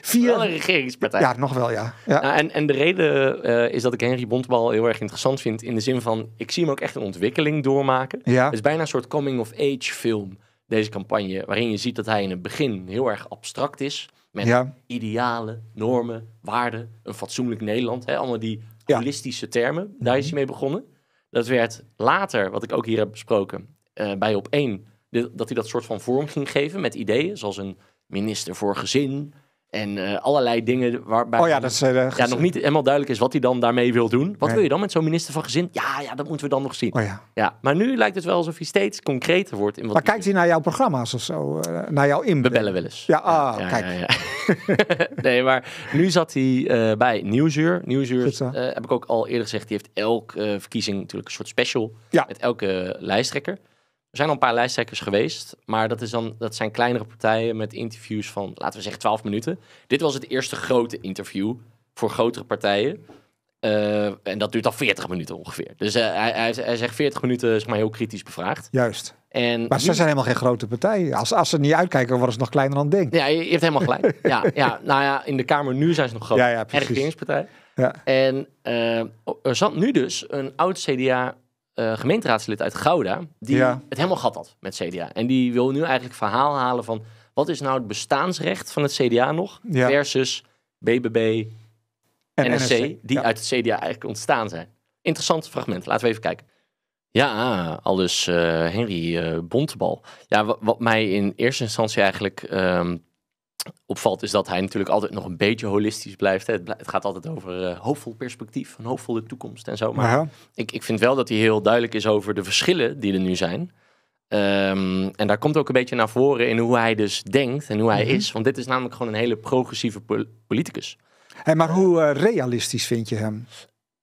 vier... Wel een regeringspartij. Ja, nog wel, ja. ja. Nou, en, en de reden is dat ik Henry Bontebal heel erg interessant vind. In de zin van, ik zie hem ook echt een ontwikkeling doormaken. Ja. Het is bijna een soort coming-of-age film, deze campagne. Waarin je ziet dat hij in het begin heel erg abstract is met ja. idealen, normen, waarden, een fatsoenlijk Nederland. Hè, allemaal die holistische termen. Daar is mhm. hij mee begonnen. Dat werd later, wat ik ook hier heb besproken, eh, bij op één, dat hij dat soort van vorm ging geven met ideeën, zoals een minister voor gezin, en eh, allerlei dingen waarbij oh ja, dat is, eh, ja, nog niet helemaal duidelijk is wat hij dan daarmee wil doen. Wat wil je dan met zo'n minister van Gezin? Ja, ja, dat moeten we dan nog zien. Oh ja. Ja, maar nu lijkt het wel alsof hij steeds concreter wordt. In wat maar kijkt hij naar jouw programma's of zo? Eh, naar jouw in? bellen wel eens. Ja, ah, kijk. nee, maar nu zat hij bij Nieuwsuur. Nieuwsuur, heb ik ook al eerder gezegd, die heeft elke verkiezing natuurlijk een soort special. Met elke lijsttrekker. Er zijn al een paar lijsttrekkers geweest, maar dat, is dan, dat zijn kleinere partijen met interviews van, laten we zeggen, 12 minuten. Dit was het eerste grote interview voor grotere partijen. Eh, en dat duurt al 40 minuten ongeveer. Dus eh, hij, hij, zegt 40 minuten is maar heel kritisch bevraagd. Juist. En maar ze zijn helemaal geen grote partij. Als, als ze niet uitkijken, worden ze nog kleiner dan denk. Ja, je, je hebt helemaal gelijk. ja, ja, nou ja, in de Kamer nu zijn ze nog groot. Ja, ja, Ja. En eh, er zat nu dus een oud CDA eh, gemeenteraadslid uit Gouda, die het helemaal gehad had met CDA. En die wil nu eigenlijk verhaal halen van wat is nou het bestaansrecht van het CDA nog ja. versus BBB, en NSC, die uit het CDA eigenlijk ontstaan zijn. Interessant fragment, laten we even kijken. Ja, al dus uh, Henry uh, Bontebal. Ja, wat, mij in eerste instantie eigenlijk ehm, opvalt is dat hij natuurlijk altijd nog een beetje holistisch blijft. Hè. Het, gaat altijd over eh, hoopvol perspectief, een hoopvolle toekomst en zo. Maar ik, ik vind wel dat hij heel duidelijk is over de verschillen die er nu zijn. Ehm, en daar komt ook een beetje naar voren in hoe hij dus denkt en hoe hij mhm. is. Want dit is namelijk gewoon een hele progressieve politicus. Hey, maar hoe eh, realistisch vind je hem?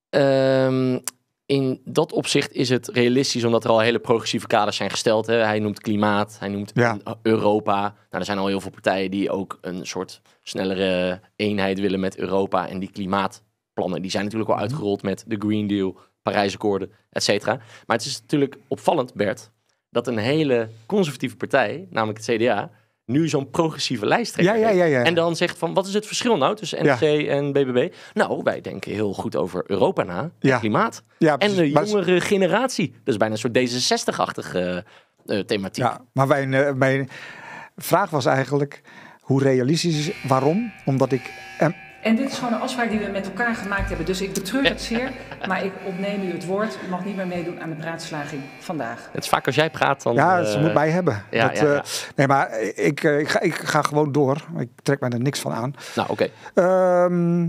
Ehm, in dat opzicht is het realistisch, omdat er al hele progressieve kaders zijn gesteld. Hè? Hij noemt klimaat, hij noemt eh, Europa. Nou, er zijn al heel veel partijen die ook een soort snellere eenheid willen met Europa. En die klimaatplannen, die zijn natuurlijk al mhm. uitgerold met de Green Deal, Parijsakkoorden, et cetera. Maar het is natuurlijk opvallend, Bert, dat een hele conservatieve partij, namelijk het CDA, nu zo'n progressieve lijsttrekker ja, ja, ja, En dan zegt van, wat is het verschil nou tussen NC en BBB? Nou, wij denken heel goed over Europa na, het klimaat en de jongere generatie. Dus bijna een soort D66-achtige eh, thematiek. Ja, maar mijn, eh, mijn vraag was eigenlijk, hoe realistisch is, waarom? Omdat ik eh, en dit is gewoon een afspraak die we met elkaar gemaakt hebben. Dus ik betreur het zeer, maar ik ontneem u het woord. U mag niet meer meedoen aan de praatslaging vandaag. Het is vaak als jij praat dan... Ja, eh, ze moet mij hebben. dat, eh, nee, maar ik, eh, ik, ga, ik ga gewoon door. Ik trek mij er niks van aan. Nou, oké. Ehm,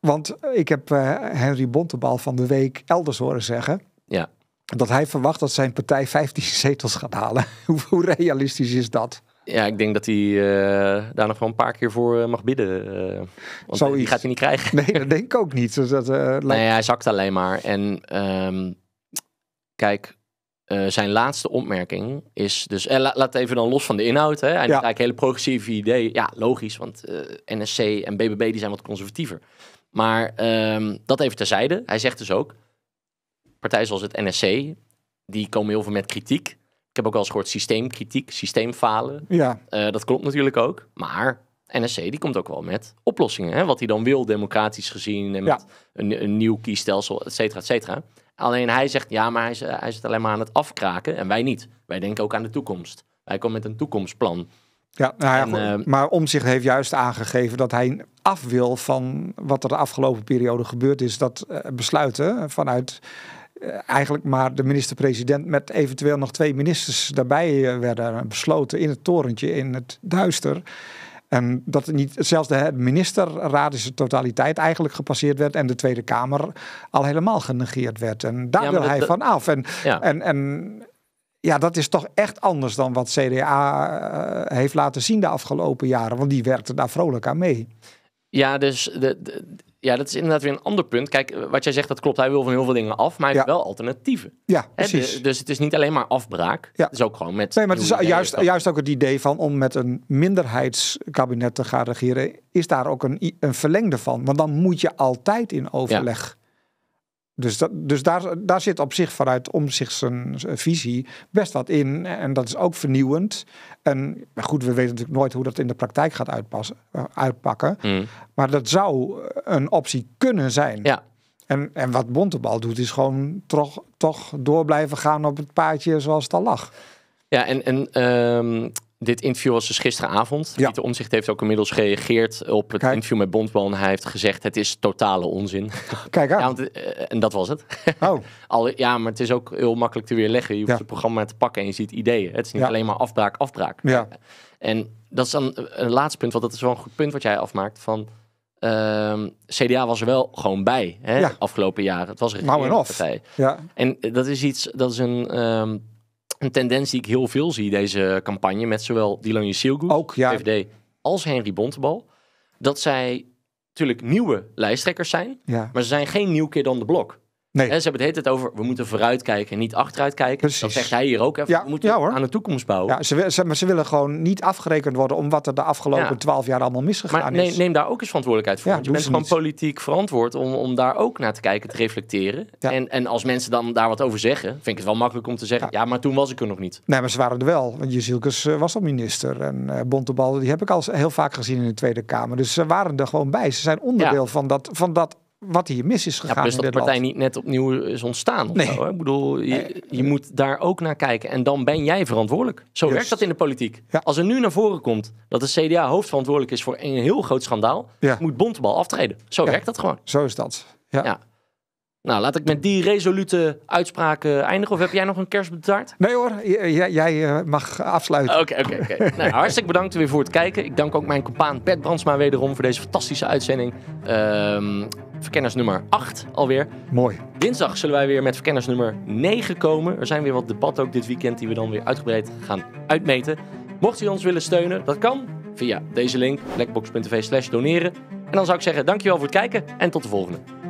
want ik heb Henry Bontebal van de week elders horen zeggen... Ja. Dat hij verwacht dat zijn partij 15 zetels gaat halen. hoe realistisch is dat? Ja, ik denk dat hij eh, daar nog wel een paar keer voor eh, mag bidden. Eh, want die gaat hij niet krijgen. Nee, dat denk ik ook niet. Dus dat, Nee, hij zakt alleen maar. En ehm, kijk, zijn laatste opmerking is dus... laat even dan los van de inhoud. Hè. Hij ja. eigenlijk hele progressieve idee. Ja, logisch, want NSC en BBB die zijn wat conservatiever. Maar ehm, dat even terzijde. Hij zegt dus ook, partijen zoals het NSC... die komen heel veel met kritiek heb ook wel eens gehoord systeemkritiek, systeemfalen. Ja. Eh, dat klopt natuurlijk ook. Maar NSC die komt ook wel met oplossingen. Hè? Wat hij dan wil, democratisch gezien. En met ja. een, een, nieuw kiesstelsel, et cetera, et cetera. Alleen hij zegt, ja, maar hij is, hij is alleen maar aan het afkraken. En wij niet. Wij denken ook aan de toekomst. Wij komen met een toekomstplan. Ja, nou ja en, ehm, maar Omzicht heeft juist aangegeven dat hij af wil van wat er de afgelopen periode gebeurd is. Dat eh, besluiten vanuit eh, eigenlijk maar de minister-president met eventueel nog twee ministers daarbij eh, werden besloten in het torentje, in het duister. En dat niet, zelfs de ministerraad in totaliteit eigenlijk gepasseerd werd en de Tweede Kamer al helemaal genegeerd werd. En daar wil hij van af. En, ja. en, en ja, dat is toch echt anders dan wat CDA eh, heeft laten zien de afgelopen jaren, want die werkte daar vrolijk aan mee. Ja, dus de, ja, dat is inderdaad weer een ander punt. Kijk, wat jij zegt, dat klopt. Hij wil van heel veel dingen af, maar hij heeft wel alternatieven. Ja, precies. dus het is niet alleen maar afbraak. Ja. Het is ook gewoon met... Nee, maar het is juist, juist ook het idee van om met een minderheidskabinet te gaan regeren... is daar ook een, een verlengde van. Want dan moet je altijd in overleg... Dus, dat, dus daar, daar zit op zich vanuit om zich zijn visie best wat in. En dat is ook vernieuwend. En goed, we weten natuurlijk nooit hoe dat in de praktijk gaat uitpassen, eh, uitpakken. Mm. Maar dat zou een optie kunnen zijn. Ja. En, en wat Bontebal doet, is gewoon toch, toch door blijven gaan op het paadje zoals het al lag. Ja, en, en ehm, dit interview was dus gisteravond. Ja. Pieter Omzicht heeft ook inmiddels gereageerd op het interview met Bondman. Hij heeft gezegd: het is totale onzin. Kijk aan. Eh, en dat was het. Oh. Al, ja, maar het is ook heel makkelijk te weerleggen. Je hoeft het programma te pakken en je ziet ideeën. Het is niet alleen maar afbraak, afbraak. Ja. En dat is dan eh, een laatste punt, want dat is wel een goed punt wat jij afmaakt. Van, ehm, CDA was er wel gewoon bij hè, afgelopen jaren. Het was een nou en of. Ja. En eh, dat is iets, dat is een. Ehm, een tendens die ik heel veel zie deze campagne met zowel Dylan Jusilgoed, ook VVD, als Henry Bontebal, dat zij natuurlijk nieuwe lijsttrekkers zijn, maar ze zijn geen nieuw kid dan de blok. Nee. En ze hebben het hele over, we moeten vooruitkijken en niet achteruitkijken. kijken. Dat zegt hij hier ook. Even. Ja, we moeten aan de toekomst bouwen. Ja, maar ze willen gewoon niet afgerekend worden om wat er de afgelopen twaalf jaar allemaal misgegaan is. Neem daar ook eens verantwoordelijkheid voor. je bent gewoon politiek verantwoord om, om daar ook naar te kijken, te reflecteren. En, en als mensen dan daar wat over zeggen, vind ik het wel makkelijk om te zeggen, ja, maar toen was ik er nog niet. Nee, maar ze waren er wel. Want Jezielkes eh, was al minister. En uh, eh, Bontebal, die heb ik al heel vaak gezien in de Tweede Kamer. Dus ze waren er gewoon bij. Ze zijn onderdeel van, dat, van dat wat hier mis is gegaan. Ja, dus dat de partij niet net opnieuw eh, is ontstaan. nee. Ik bedoel, je, je, moet daar ook naar kijken. En dan ben jij verantwoordelijk. Zo werkt dat in de politiek. Als er nu naar voren komt dat de CDA hoofdverantwoordelijk is voor een heel groot schandaal, ja. moet Bontebal aftreden. Zo werkt dat gewoon. Zo is dat. ja. Nou, laat ik met die resolute uitspraak eindigen. Of heb jij nog een kerstbedaard? Nee hoor, jij, jij eh, mag afsluiten. Oké, oké, oké. Nou, hartstikke bedankt weer voor het kijken. Ik dank ook mijn compaan Pet Brandsma wederom voor deze fantastische uitzending. Um, ehm, verkenners nummer 8 alweer. Mooi. Dinsdag zullen wij weer met verkenners nummer 9 komen. Er zijn weer wat debatten ook dit weekend die we dan weer uitgebreid gaan uitmeten. Mocht u ons willen steunen, dat kan via deze link, blackbox.tv doneren. En dan zou ik zeggen, dankjewel voor het kijken en tot de volgende.